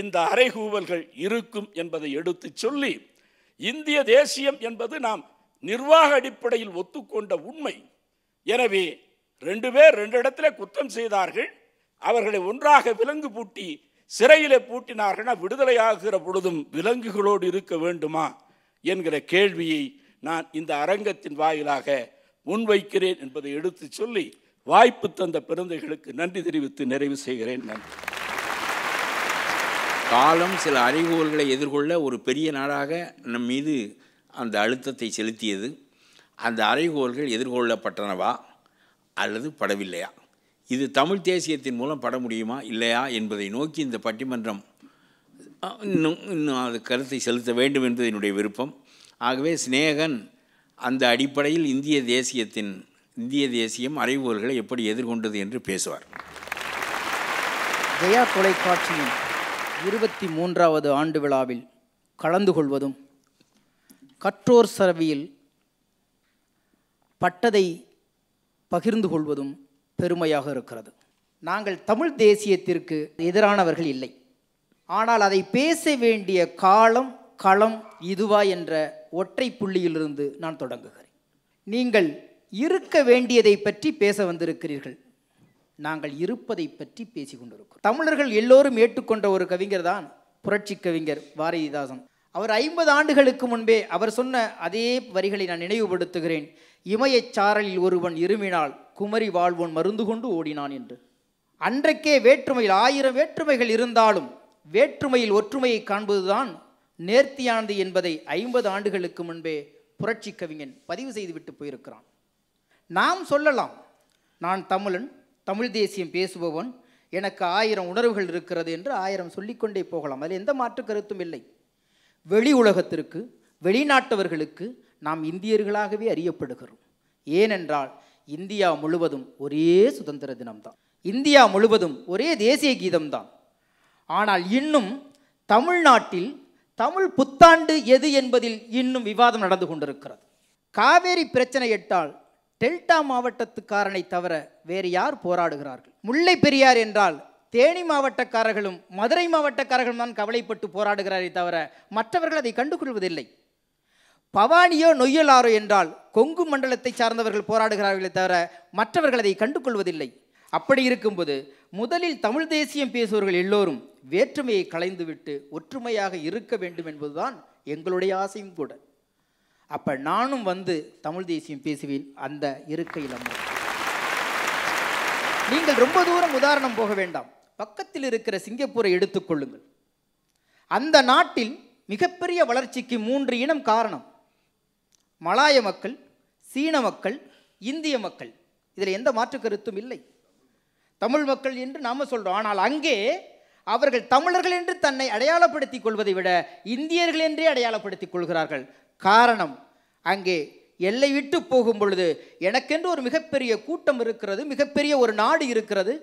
இந்த அறைகூவல்கள் இருக்கும் என்பதை எடுத்து சொல்லி இந்திய தேசியம் என்பது நாம் நிர்வாக அடிப்படையில் ஒத்துக்கொண்ட உண்மை எனவே ரெண்டு பேர் ரெண்டு இடத்துல குற்றம் செய்தார்கள் அவர்களை ஒன்றாக விலங்கு பூட்டி சிறையிலே பூட்டினார்கள்னா விடுதலையாகிற பொழுதும் விலங்குகளோடு இருக்க வேண்டுமா என்கிற கேள்வியை நான் இந்த அரங்கத்தின் வாயிலாக முன்வைக்கிறேன் என்பதை எடுத்து சொல்லி வாய்ப்பு தந்த பிறந்தைகளுக்கு நன்றி தெரிவித்து நிறைவு செய்கிறேன் நன்றி காலம் சில அறிவுகோள்களை எதிர்கொள்ள ஒரு பெரிய நாடாக நம் மீது அந்த அழுத்தத்தை செலுத்தியது அந்த அறைகோள்கள் எதிர்கொள்ளப்பட்டனவா அல்லது படவில்லையா இது தமிழ் தேசியத்தின் மூலம் பட முடியுமா இல்லையா என்பதை நோக்கி இந்த பட்டிமன்றம் இன்னும் இன்னும் அது கருத்தை செலுத்த வேண்டும் என்பது என்னுடைய விருப்பம் ஆகவே சிநேகன் அந்த அடிப்படையில் இந்திய தேசியத்தின் இந்திய தேசியம் அறைகோள்களை எப்படி எதிர்கொண்டது என்று பேசுவார் ஜெயா தொலைக்காட்சியின் இருபத்தி மூன்றாவது ஆண்டு விழாவில் கலந்து கொள்வதும் கற்றோர் சரவியில் பட்டதை பகிர்ந்து கொள்வதும் பெருமையாக இருக்கிறது நாங்கள் தமிழ் தேசியத்திற்கு எதிரானவர்கள் இல்லை ஆனால் அதை பேச வேண்டிய காலம் களம் இதுவா என்ற ஒற்றை புள்ளியிலிருந்து நான் தொடங்குகிறேன் நீங்கள் இருக்க வேண்டியதை பற்றி பேச வந்திருக்கிறீர்கள் நாங்கள் இருப்பதை பற்றி பேசிக் கொண்டிருக்கிறோம் தமிழர்கள் எல்லோரும் ஏற்றுக்கொண்ட ஒரு கவிஞர் தான் புரட்சி கவிஞர் பாரதிதாசன் அவர் ஐம்பது ஆண்டுகளுக்கு முன்பே அவர் சொன்ன அதே வரிகளை நான் நினைவுபடுத்துகிறேன் இமயச் சாரலில் ஒருவன் இருமினால் குமரி வாழ்வோன் மருந்து கொண்டு ஓடினான் என்று அன்றைக்கே வேற்றுமையில் ஆயிரம் வேற்றுமைகள் இருந்தாலும் வேற்றுமையில் ஒற்றுமையை காண்பதுதான் நேர்த்தியானது என்பதை ஐம்பது ஆண்டுகளுக்கு முன்பே புரட்சி கவிஞன் பதிவு செய்துவிட்டு போயிருக்கிறான் நாம் சொல்லலாம் நான் தமிழன் தமிழ் தேசியம் பேசுபவன் எனக்கு ஆயிரம் உணர்வுகள் இருக்கிறது என்று ஆயிரம் சொல்லிக்கொண்டே போகலாம் அதில் எந்த மாற்று கருத்தும் இல்லை வெளி உலகத்திற்கு வெளிநாட்டவர்களுக்கு நாம் இந்தியர்களாகவே அறியப்படுகிறோம் ஏனென்றால் இந்தியா முழுவதும் ஒரே சுதந்திர தினம்தான் இந்தியா முழுவதும் ஒரே தேசிய கீதம்தான் ஆனால் இன்னும் தமிழ்நாட்டில் தமிழ் புத்தாண்டு எது என்பதில் இன்னும் விவாதம் நடந்து கொண்டிருக்கிறது காவேரி பிரச்சனை எட்டால் டெல்டா மாவட்டத்துக்காரனை தவிர வேறு யார் போராடுகிறார்கள் முல்லை பெரியார் என்றால் தேனி மாவட்டக்காரர்களும் மதுரை மாவட்டக்காரர்களும் தான் கவலைப்பட்டு போராடுகிறாரே தவிர மற்றவர்கள் அதை கண்டுகொள்வதில்லை பவானியோ நொய்யலாரோ என்றால் கொங்கு மண்டலத்தை சார்ந்தவர்கள் போராடுகிறார்களே தவிர மற்றவர்கள் அதை கண்டுகொள்வதில்லை அப்படி இருக்கும்போது முதலில் தமிழ் தேசியம் பேசுவர்கள் எல்லோரும் வேற்றுமையை கலைந்துவிட்டு ஒற்றுமையாக இருக்க வேண்டும் என்பதுதான் எங்களுடைய ஆசையும் கூட அப்போ நானும் வந்து தமிழ் தேசியம் பேசுவேன் அந்த இருக்கையில் நீங்கள் ரொம்ப தூரம் உதாரணம் போக வேண்டாம் பக்கத்தில் இருக்கிற சிங்கப்பூரை எடுத்துக்கொள்ளுங்கள் அந்த நாட்டில் மிகப்பெரிய வளர்ச்சிக்கு மூன்று இனம் காரணம் மலாய மக்கள் சீன மக்கள் இந்திய மக்கள் இதில் எந்த மாற்று கருத்தும் இல்லை தமிழ் மக்கள் என்று நாம் சொல்கிறோம் ஆனால் அங்கே அவர்கள் தமிழர்கள் என்று தன்னை அடையாளப்படுத்திக் கொள்வதை விட இந்தியர்கள் என்றே அடையாளப்படுத்திக் கொள்கிறார்கள் காரணம் அங்கே எல்லை விட்டு போகும் பொழுது எனக்கென்று ஒரு மிகப்பெரிய கூட்டம் இருக்கிறது மிகப்பெரிய ஒரு நாடு இருக்கிறது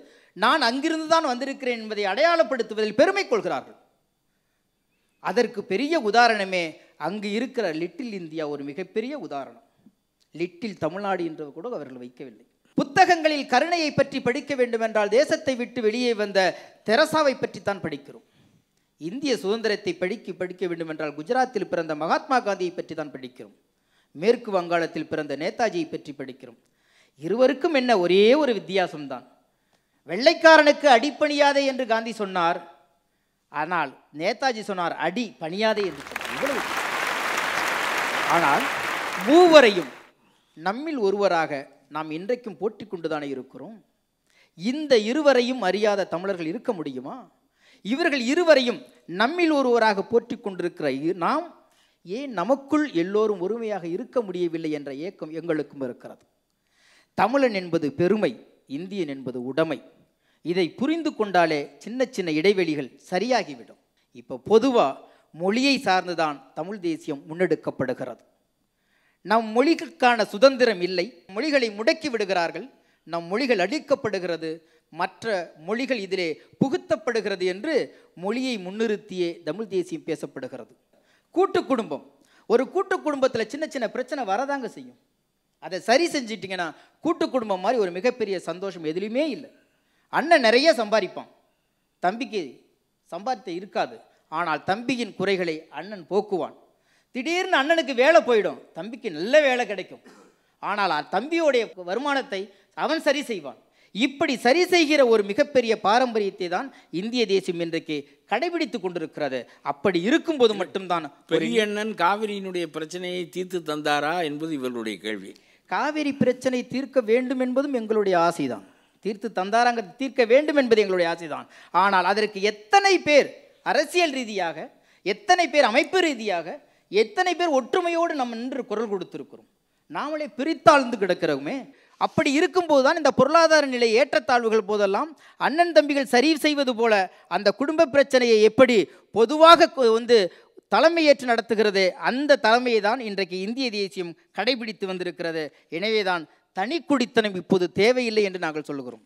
நான் அங்கிருந்து தான் வந்திருக்கிறேன் என்பதை அடையாளப்படுத்துவதில் பெருமை கொள்கிறார்கள் அதற்கு பெரிய உதாரணமே அங்கு இருக்கிற லிட்டில் இந்தியா ஒரு மிகப்பெரிய உதாரணம் லிட்டில் தமிழ்நாடு என்று கூட அவர்கள் வைக்கவில்லை புத்தகங்களில் கருணையை பற்றி படிக்க வேண்டுமென்றால் தேசத்தை விட்டு வெளியே வந்த தெரசாவை பற்றி தான் படிக்கிறோம் இந்திய சுதந்திரத்தை படிக்க படிக்க வேண்டுமென்றால் குஜராத்தில் பிறந்த மகாத்மா காந்தியை பற்றி தான் படிக்கிறோம் மேற்கு வங்காளத்தில் பிறந்த நேதாஜியை பற்றி படிக்கிறோம் இருவருக்கும் என்ன ஒரே ஒரு வித்தியாசம்தான் வெள்ளைக்காரனுக்கு அடி பணியாதே என்று காந்தி சொன்னார் ஆனால் நேதாஜி சொன்னார் அடி பணியாதே என்று சொன்னார் ஆனால் மூவரையும் நம்மில் ஒருவராக நாம் இன்றைக்கும் போட்டி கொண்டுதானே இருக்கிறோம் இந்த இருவரையும் அறியாத தமிழர்கள் இருக்க முடியுமா இவர்கள் இருவரையும் நம்மில் ஒருவராக போற்றி கொண்டிருக்கிற நாம் ஏன் நமக்குள் எல்லோரும் ஒருமையாக இருக்க முடியவில்லை என்ற ஏக்கம் எங்களுக்கும் இருக்கிறது தமிழன் என்பது பெருமை இந்தியன் என்பது உடைமை இதை புரிந்து கொண்டாலே சின்ன சின்ன இடைவெளிகள் சரியாகிவிடும் இப்போ பொதுவாக மொழியை சார்ந்துதான் தமிழ் தேசியம் முன்னெடுக்கப்படுகிறது நம் மொழிகளுக்கான சுதந்திரம் இல்லை மொழிகளை முடக்கி விடுகிறார்கள் நம் மொழிகள் அழிக்கப்படுகிறது மற்ற மொழிகள் இதிலே புகுத்தப்படுகிறது என்று மொழியை முன்னிறுத்தியே தமிழ் தேசியம் பேசப்படுகிறது கூட்டு குடும்பம் ஒரு கூட்டு குடும்பத்தில் சின்ன சின்ன பிரச்சனை வரதாங்க செய்யும் அதை சரி செஞ்சிட்டிங்கன்னா கூட்டு குடும்பம் மாதிரி ஒரு மிகப்பெரிய சந்தோஷம் எதுலேயுமே இல்லை அண்ணன் நிறைய சம்பாதிப்பான் தம்பிக்கு சம்பாதித்த இருக்காது ஆனால் தம்பியின் குறைகளை அண்ணன் போக்குவான் திடீர்னு அண்ணனுக்கு வேலை போயிடும் தம்பிக்கு நல்ல வேலை கிடைக்கும் ஆனால் தம்பியோடைய வருமானத்தை அவன் சரி செய்வான் இப்படி சரி செய்கிற ஒரு மிகப்பெரிய பாரம்பரியத்தை தான் இந்திய தேசம் இன்றைக்கு கடைபிடித்து கொண்டிருக்கிறது அப்படி இருக்கும்போது மட்டும்தான் பெரிய அண்ணன் காவிரியினுடைய பிரச்சனையை தீர்த்து தந்தாரா என்பது இவர்களுடைய கேள்வி காவிரி பிரச்சனை தீர்க்க வேண்டும் என்பதும் எங்களுடைய ஆசைதான் தீர்த்து தந்தாராங்க தீர்க்க வேண்டும் என்பது எங்களுடைய ஆசைதான் ஆனால் அதற்கு எத்தனை பேர் அரசியல் ரீதியாக எத்தனை பேர் அமைப்பு ரீதியாக எத்தனை பேர் ஒற்றுமையோடு நம்ம நின்று குரல் கொடுத்துருக்கிறோம் நாமளே பிரித்தாழ்ந்து கிடக்கிறோமே அப்படி இருக்கும்போது தான் இந்த பொருளாதார நிலை ஏற்றத்தாழ்வுகள் போதெல்லாம் அண்ணன் தம்பிகள் சரி செய்வது போல அந்த குடும்ப பிரச்சனையை எப்படி பொதுவாக வந்து தலைமையேற்று நடத்துகிறது அந்த தலைமையை தான் இன்றைக்கு இந்திய தேசியம் கடைபிடித்து வந்திருக்கிறது எனவேதான் தனி குடித்தனம் இப்போது தேவையில்லை என்று நாங்கள் சொல்லுகிறோம்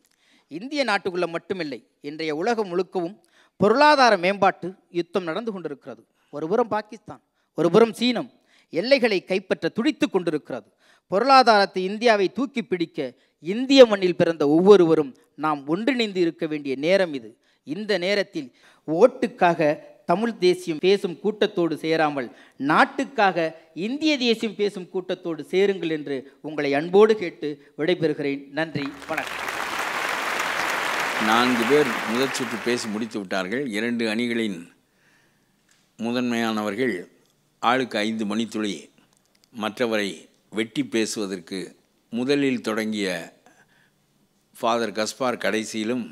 இந்திய நாட்டுக்குள்ள மட்டுமில்லை இன்றைய உலகம் முழுக்கவும் பொருளாதார மேம்பாட்டு யுத்தம் நடந்து கொண்டிருக்கிறது ஒருபுறம் பாகிஸ்தான் ஒருபுறம் சீனம் எல்லைகளை கைப்பற்ற துடித்து கொண்டிருக்கிறது பொருளாதாரத்தை இந்தியாவை தூக்கி பிடிக்க இந்திய மண்ணில் பிறந்த ஒவ்வொருவரும் நாம் ஒன்றிணைந்து இருக்க வேண்டிய நேரம் இது இந்த நேரத்தில் ஓட்டுக்காக தமிழ் தேசியம் பேசும் கூட்டத்தோடு சேராமல் நாட்டுக்காக இந்திய தேசியம் பேசும் கூட்டத்தோடு சேருங்கள் என்று உங்களை அன்போடு கேட்டு விடைபெறுகிறேன் நன்றி வணக்கம் நான்கு பேர் முதற் சுற்று பேசி முடித்து விட்டார்கள் இரண்டு அணிகளின் முதன்மையானவர்கள் ஆளுக்கு ஐந்து மணித்துளி மற்றவரை வெட்டி பேசுவதற்கு முதலில் தொடங்கிய ஃபாதர் கஸ்பார் கடைசியிலும்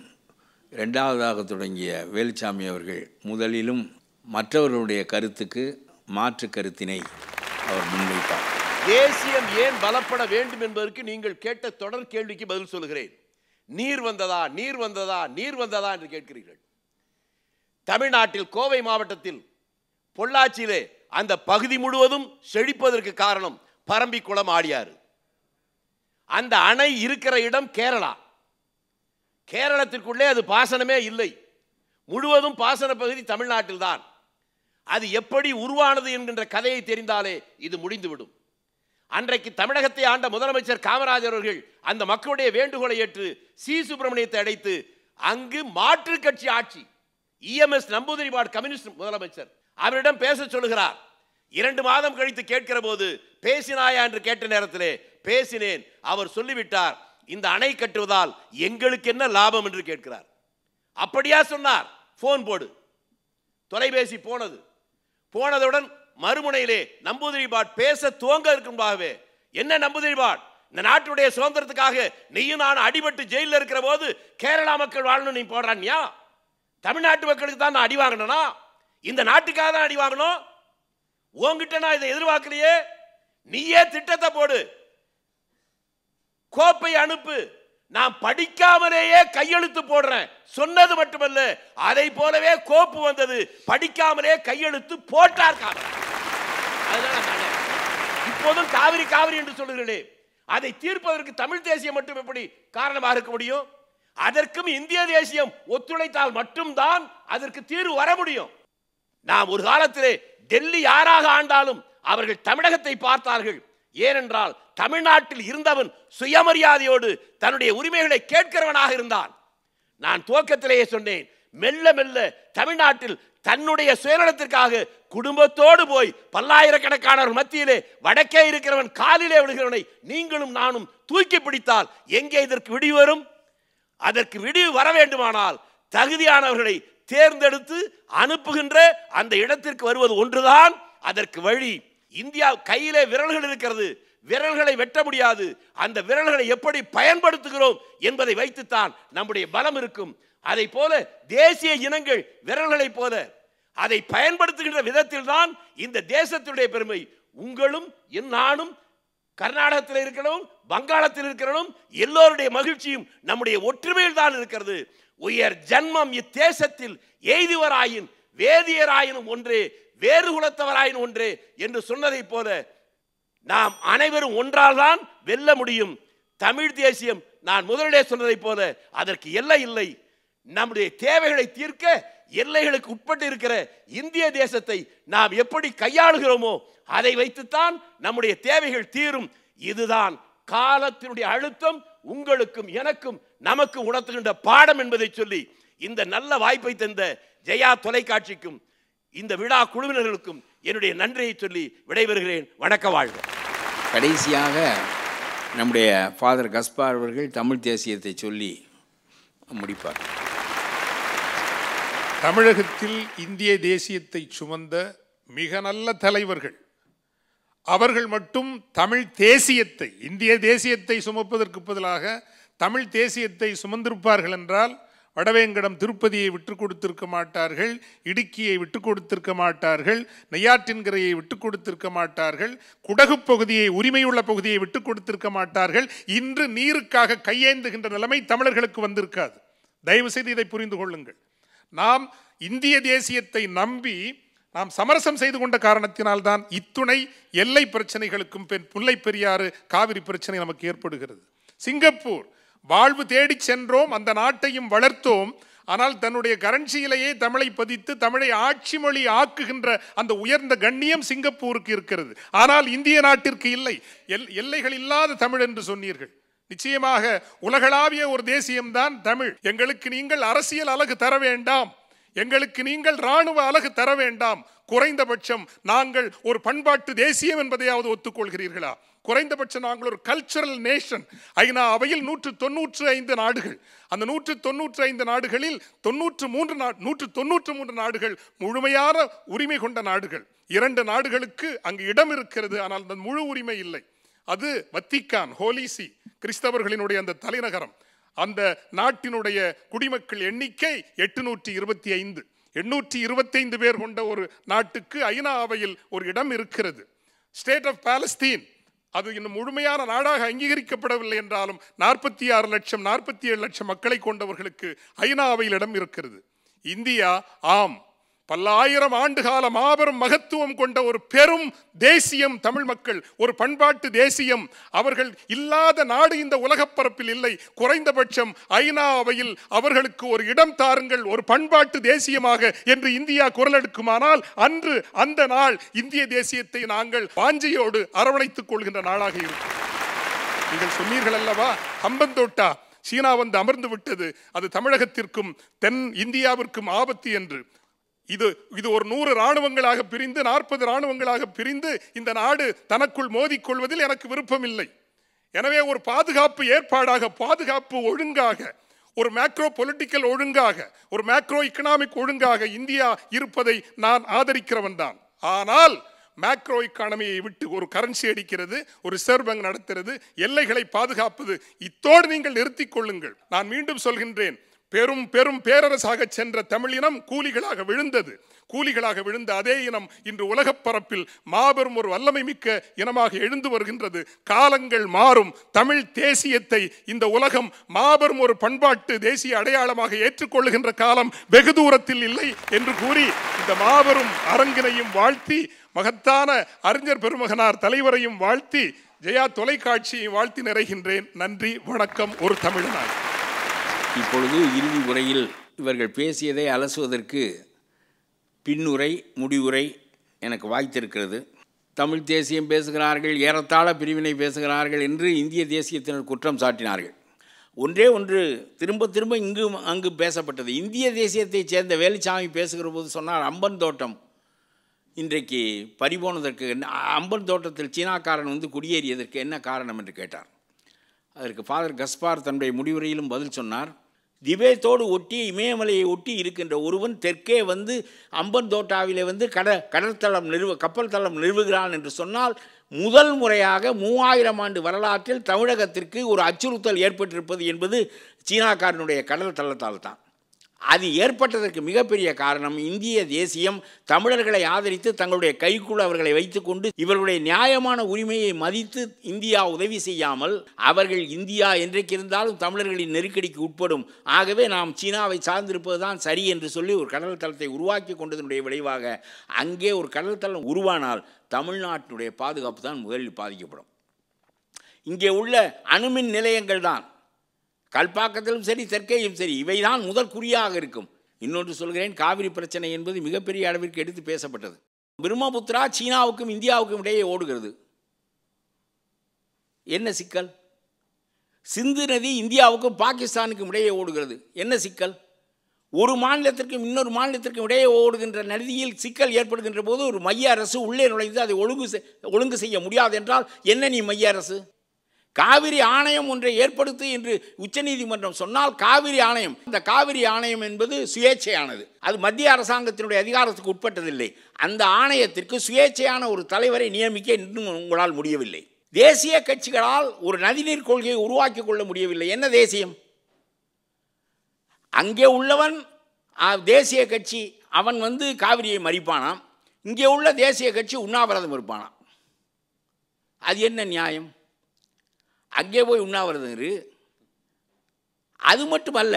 ரெண்டாவதாக தொடங்கிய வேலுச்சாமி அவர்கள் முதலிலும் மற்றவர்களுடைய கருத்துக்கு மாற்று கருத்தினை அவர் முன்வைத்தார் தேசியம் ஏன் பலப்பட வேண்டும் என்பதற்கு நீங்கள் கேட்ட தொடர் கேள்விக்கு பதில் சொல்கிறேன் நீர் வந்ததா நீர் வந்ததா நீர் வந்ததா என்று கேட்கிறீர்கள் தமிழ்நாட்டில் கோவை மாவட்டத்தில் பொள்ளாச்சியிலே அந்த பகுதி முழுவதும் செழிப்பதற்கு காரணம் பரம்பிக்குளம் ஆடியாறு அந்த அணை இருக்கிற இடம் கேரளா கேரளத்திற்குள்ளே அது பாசனமே இல்லை முழுவதும் பாசன பகுதி தமிழ்நாட்டில்தான் அது எப்படி உருவானது என்கின்ற கதையை தெரிந்தாலே இது முடிந்துவிடும் அன்றைக்கு தமிழகத்தை ஆண்ட முதலமைச்சர் காமராஜர் அவர்கள் அந்த மக்களுடைய வேண்டுகோளை ஏற்று சி சுப்பிரமணியத்தை அடைத்து அங்கு மாற்று கட்சி ஆட்சி இஎம்எஸ் நம்பூதிரி வார்டு கம்யூனிஸ்ட் முதலமைச்சர் அவரிடம் பேச சொல்லுகிறார் இரண்டு மாதம் கழித்து கேட்கிற போது பேசினாயா என்று கேட்ட நேரத்திலே பேசினேன் அவர் சொல்லிவிட்டார் இந்த அணை கட்டுவதால் எங்களுக்கு என்ன லாபம் என்று கேட்கிறார் அப்படியா சொன்னார் ஃபோன் போடு தொலைபேசி போனது போனதுடன் மறுமுனையிலே நம்பூதிரி பாட் பேச துவங்க இருக்கும்பாகவே என்ன நம்பூதிரி பாட் இந்த நாட்டுடைய சுதந்திரத்துக்காக நீயும் நான் அடிபட்டு ஜெயிலில் இருக்கிற போது கேரளா மக்கள் வாழணும் நீ போடுறான்யா தமிழ்நாட்டு மக்களுக்கு தான் நான் அடி வாங்கணும் இந்த நாட்டுக்காக தான் அடி வாங்கணும் உங்ககிட்ட நான் இதை எதிர்பார்க்கலையே நீயே திட்டத்தை போடு கோப்பை அனுப்பு நான் படிக்காமலேயே கையெழுத்து போடுறேன் சொன்னது மட்டுமல்ல அதை போலவே கோப்பு வந்தது படிக்காமலே கையெழுத்து போட்டார் இப்போதும் காவிரி காவிரி என்று சொல்லுகிறே அதை தீர்ப்பதற்கு தமிழ் தேசியம் மட்டும் எப்படி காரணமாக இருக்க முடியும் அதற்கும் இந்திய தேசியம் ஒத்துழைத்தால் மட்டும்தான் அதற்கு தீர்வு வர முடியும் நாம் ஒரு காலத்திலே டெல்லி யாராக ஆண்டாலும் அவர்கள் தமிழகத்தை பார்த்தார்கள் ஏனென்றால் தமிழ்நாட்டில் இருந்தவன் சுயமரியாதையோடு தன்னுடைய உரிமைகளை கேட்கிறவனாக இருந்தான் நான் துவக்கத்திலேயே சொன்னேன் மெல்ல மெல்ல தமிழ்நாட்டில் தன்னுடைய சுயநலத்திற்காக குடும்பத்தோடு போய் பல்லாயிரக்கணக்கானவர் மத்தியிலே வடக்கே இருக்கிறவன் காலிலே விடுகிறவனை நீங்களும் நானும் தூக்கி பிடித்தால் எங்கே இதற்கு விடிவு வரும் அதற்கு விடிவு வர வேண்டுமானால் தகுதியானவர்களை தேர்ந்தெடுத்து அனுப்புகின்ற அந்த இடத்திற்கு வருவது ஒன்றுதான் அதற்கு வழி இந்தியா கையிலே விரல்கள் இருக்கிறது விரல்களை வெட்ட முடியாது அந்த விரல்களை எப்படி பயன்படுத்துகிறோம் என்பதை வைத்துத்தான் நம்முடைய பலம் இருக்கும் அதை போல தேசிய இனங்கள் விரல்களைப் போல அதை பயன்படுத்துகின்ற விதத்தில் தான் இந்த தேசத்துடைய பெருமை உங்களும் நானும் கர்நாடகத்தில் இருக்கிறோம் வங்காளத்தில் இருக்கிறோம் எல்லோருடைய மகிழ்ச்சியும் நம்முடைய ஒற்றுமையில் தான் இருக்கிறது உயர் ஜன்மம் இத்தேசத்தில் எய்துவராயின் வேதியராயினும் ஒன்றே வேறு குலத்தவராயின் ஒன்று என்று சொன்னதைப் போல நாம் அனைவரும் ஒன்றால் தான் வெல்ல முடியும் தமிழ் தேசியம் நான் முதலிடையே சொன்னதைப் போல அதற்கு எல்லை இல்லை நம்முடைய தேவைகளை தீர்க்க எல்லைகளுக்கு உட்பட்டு இருக்கிற இந்திய தேசத்தை நாம் எப்படி கையாளுகிறோமோ அதை வைத்துத்தான் நம்முடைய தேவைகள் தீரும் இதுதான் காலத்தினுடைய அழுத்தம் உங்களுக்கும் எனக்கும் நமக்கு உணர்த்துகின்ற பாடம் என்பதை சொல்லி இந்த நல்ல வாய்ப்பை தந்த ஜெயா தொலைக்காட்சிக்கும் இந்த விழா குழுவினர்களுக்கும் என்னுடைய நன்றியை சொல்லி விடைபெறுகிறேன் வணக்க வாழ்வு கடைசியாக நம்முடைய ஃபாதர் கஸ்பார் அவர்கள் தமிழ் தேசியத்தை சொல்லி முடிப்பார் தமிழகத்தில் இந்திய தேசியத்தை சுமந்த மிக நல்ல தலைவர்கள் அவர்கள் மட்டும் தமிழ் தேசியத்தை இந்திய தேசியத்தை சுமப்பதற்கு பதிலாக தமிழ் தேசியத்தை சுமந்திருப்பார்கள் என்றால் வடவேங்கடம் திருப்பதியை விட்டு கொடுத்திருக்க மாட்டார்கள் இடுக்கியை விட்டு கொடுத்திருக்க மாட்டார்கள் நெய்யாற்றின்கரையை விட்டு கொடுத்திருக்க மாட்டார்கள் குடகு பகுதியை உரிமையுள்ள பகுதியை விட்டு கொடுத்திருக்க மாட்டார்கள் இன்று நீருக்காக கையேந்துகின்ற நிலைமை தமிழர்களுக்கு வந்திருக்காது தயவு செய்து இதை புரிந்து கொள்ளுங்கள் நாம் இந்திய தேசியத்தை நம்பி நாம் சமரசம் செய்து கொண்ட காரணத்தினால்தான் இத்துணை எல்லை பிரச்சனைகளுக்கும் பெண் புல்லை பெரியாறு காவிரி பிரச்சனை நமக்கு ஏற்படுகிறது சிங்கப்பூர் வாழ்வு தேடி சென்றோம் அந்த நாட்டையும் வளர்த்தோம் ஆனால் தன்னுடைய கரன்சியிலேயே தமிழை பதித்து தமிழை ஆட்சி மொழி ஆக்குகின்ற அந்த உயர்ந்த கண்ணியம் சிங்கப்பூருக்கு இருக்கிறது ஆனால் இந்திய நாட்டிற்கு இல்லை எல் எல்லைகள் இல்லாத தமிழ் என்று சொன்னீர்கள் நிச்சயமாக உலகளாவிய ஒரு தேசியம்தான் தமிழ் எங்களுக்கு நீங்கள் அரசியல் அழகு தர வேண்டாம் எங்களுக்கு நீங்கள் இராணுவ அழகு தர வேண்டாம் குறைந்தபட்சம் நாங்கள் ஒரு பண்பாட்டு தேசியம் என்பதையாவது ஒத்துக்கொள்கிறீர்களா குறைந்தபட்சம் நாங்கள் ஒரு கல்ச்சரல் நேஷன் ஐநா அவையில் நூற்று தொன்னூற்று ஐந்து நாடுகள் அந்த நூற்று தொன்னூற்று ஐந்து நாடுகளில் தொன்னூற்று மூன்று நா நூற்று தொன்னூற்று மூன்று நாடுகள் முழுமையான உரிமை கொண்ட நாடுகள் இரண்டு நாடுகளுக்கு அங்கு இடம் இருக்கிறது ஆனால் அந்த முழு உரிமை இல்லை அது வத்திக்கான் ஹோலிசி கிறிஸ்தவர்களினுடைய அந்த தலைநகரம் அந்த நாட்டினுடைய குடிமக்கள் எண்ணிக்கை எட்டுநூற்றி இருபத்தி ஐந்து எண்ணூற்றி இருபத்தைந்து பேர் கொண்ட ஒரு நாட்டுக்கு ஐநா அவையில் ஒரு இடம் இருக்கிறது ஸ்டேட் ஆஃப் பாலஸ்தீன் அது இன்னும் முழுமையான நாடாக அங்கீகரிக்கப்படவில்லை என்றாலும் நாற்பத்தி ஆறு லட்சம் நாற்பத்தி ஏழு லட்சம் மக்களை கொண்டவர்களுக்கு ஐநா அவையில் இடம் இருக்கிறது இந்தியா ஆம் பல்லாயிரம் ஆண்டு கால மாபெரும் மகத்துவம் கொண்ட ஒரு பெரும் தேசியம் தமிழ் மக்கள் ஒரு பண்பாட்டு தேசியம் அவர்கள் இல்லாத நாடு இந்த உலகப்பரப்பில் இல்லை குறைந்தபட்சம் ஐநா அவையில் அவர்களுக்கு ஒரு இடம் தாருங்கள் ஒரு பண்பாட்டு தேசியமாக என்று இந்தியா குரலெடுக்குமானால் அன்று அந்த நாள் இந்திய தேசியத்தை நாங்கள் வாஞ்சியோடு அரவணைத்துக் கொள்கின்ற நாளாக இருக்கும் நீங்கள் சொன்னீர்கள் அல்லவா ஹம்பந்தோட்டா சீனா வந்து அமர்ந்து விட்டது அது தமிழகத்திற்கும் தென் இந்தியாவிற்கும் ஆபத்து என்று இது இது ஒரு நூறு இராணுவங்களாக பிரிந்து நாற்பது இராணுவங்களாக பிரிந்து இந்த நாடு தனக்குள் மோதிக்கொள்வதில் எனக்கு விருப்பமில்லை எனவே ஒரு பாதுகாப்பு ஏற்பாடாக பாதுகாப்பு ஒழுங்காக ஒரு மேக்ரோ பொலிட்டிக்கல் ஒழுங்காக ஒரு மேக்ரோ இக்கனாமிக் ஒழுங்காக இந்தியா இருப்பதை நான் ஆதரிக்கிறவன் தான் ஆனால் மேக்ரோ இக்கானமியை விட்டு ஒரு கரன்சி அடிக்கிறது ஒரு ரிசர்வ் பேங்க் நடத்துறது எல்லைகளை பாதுகாப்பது இத்தோடு நீங்கள் நிறுத்திக் கொள்ளுங்கள் நான் மீண்டும் சொல்கின்றேன் பெரும் பெரும் பேரரசாக சென்ற தமிழினம் கூலிகளாக விழுந்தது கூலிகளாக விழுந்த அதே இனம் இன்று உலகப் பரப்பில் மாபெரும் ஒரு வல்லமை மிக்க இனமாக எழுந்து வருகின்றது காலங்கள் மாறும் தமிழ் தேசியத்தை இந்த உலகம் மாபெரும் ஒரு பண்பாட்டு தேசிய அடையாளமாக ஏற்றுக்கொள்ளுகின்ற காலம் வெகு தூரத்தில் இல்லை என்று கூறி இந்த மாபெரும் அரங்கினையும் வாழ்த்தி மகத்தான அறிஞர் பெருமகனார் தலைவரையும் வாழ்த்தி ஜெயா தொலைக்காட்சியை வாழ்த்தி நிறைகின்றேன் நன்றி வணக்கம் ஒரு தமிழ்நாடு இப்பொழுது இறுதி உரையில் இவர்கள் பேசியதை அலசுவதற்கு பின்னுரை முடிவுரை எனக்கு வாய்த்திருக்கிறது தமிழ் தேசியம் பேசுகிறார்கள் ஏறத்தாழ பிரிவினை பேசுகிறார்கள் என்று இந்திய தேசியத்தினர் குற்றம் சாட்டினார்கள் ஒன்றே ஒன்று திரும்ப திரும்ப இங்கு அங்கு பேசப்பட்டது இந்திய தேசியத்தைச் சேர்ந்த வேலுச்சாமி பேசுகிற போது சொன்னார் அம்பன் தோட்டம் இன்றைக்கு பறிபோனதற்கு அம்பன் தோட்டத்தில் சீனாக்காரன் வந்து குடியேறியதற்கு என்ன காரணம் என்று கேட்டார் அதற்கு ஃபாதர் கஸ்பார் தன்னுடைய முடிவுரையிலும் பதில் சொன்னார் திபேத்தோடு ஒட்டி இமயமலையை ஒட்டி இருக்கின்ற ஒருவன் தெற்கே வந்து அம்பன் தோட்டாவிலே வந்து கட கடற்தளம் நிறுவ கப்பல் தளம் நிறுவுகிறான் என்று சொன்னால் முதல் முறையாக மூவாயிரம் ஆண்டு வரலாற்றில் தமிழகத்திற்கு ஒரு அச்சுறுத்தல் ஏற்பட்டிருப்பது என்பது சீனாக்காரனுடைய கடல் தளத்தால் தான் அது ஏற்பட்டதற்கு மிகப்பெரிய காரணம் இந்திய தேசியம் தமிழர்களை ஆதரித்து தங்களுடைய கைக்குள் அவர்களை வைத்துக்கொண்டு இவர்களுடைய நியாயமான உரிமையை மதித்து இந்தியா உதவி செய்யாமல் அவர்கள் இந்தியா என்றைக்கு இருந்தாலும் தமிழர்களின் நெருக்கடிக்கு உட்படும் ஆகவே நாம் சீனாவை சார்ந்திருப்பது தான் சரி என்று சொல்லி ஒரு கடல் தளத்தை உருவாக்கி கொண்டதனுடைய விளைவாக அங்கே ஒரு கடல் தளம் உருவானால் தமிழ்நாட்டுடைய பாதுகாப்பு தான் முதலில் பாதிக்கப்படும் இங்கே உள்ள அணுமின் நிலையங்கள் தான் கல்பாக்கத்திலும் சரி தெற்கேயும் சரி இவைதான் முதல் குறியாக இருக்கும் இன்னொன்று சொல்கிறேன் காவிரி பிரச்சனை என்பது மிகப்பெரிய அளவிற்கு எடுத்து பேசப்பட்டது பிரம்மபுத்திரா சீனாவுக்கும் இந்தியாவுக்கும் இடையே ஓடுகிறது என்ன சிக்கல் சிந்து நதி இந்தியாவுக்கும் பாகிஸ்தானுக்கும் இடையே ஓடுகிறது என்ன சிக்கல் ஒரு மாநிலத்திற்கும் இன்னொரு மாநிலத்திற்கும் இடையே ஓடுகின்ற நதியில் சிக்கல் ஏற்படுகின்ற போது ஒரு மைய அரசு உள்ளே நுழைந்து அதை ஒழுங்கு ஒழுங்கு செய்ய முடியாது என்றால் என்ன நீ மைய அரசு காவிரி ஆணையம் ஒன்றை ஏற்படுத்து என்று உச்சநீதிமன்றம் சொன்னால் காவிரி ஆணையம் இந்த காவிரி ஆணையம் என்பது சுயேட்சையானது அது மத்திய அரசாங்கத்தினுடைய அதிகாரத்துக்கு உட்பட்டதில்லை அந்த ஆணையத்திற்கு சுயேட்சையான ஒரு தலைவரை நியமிக்க இன்னும் உங்களால் முடியவில்லை தேசிய கட்சிகளால் ஒரு நதிநீர் கொள்கையை உருவாக்கி கொள்ள முடியவில்லை என்ன தேசியம் அங்கே உள்ளவன் தேசிய கட்சி அவன் வந்து காவிரியை மறிப்பானாம் இங்கே உள்ள தேசிய கட்சி உண்ணாவிரதம் இருப்பானாம் அது என்ன நியாயம் அங்கே போய் உண்ணாவிரதங்கு அது மட்டும் அல்ல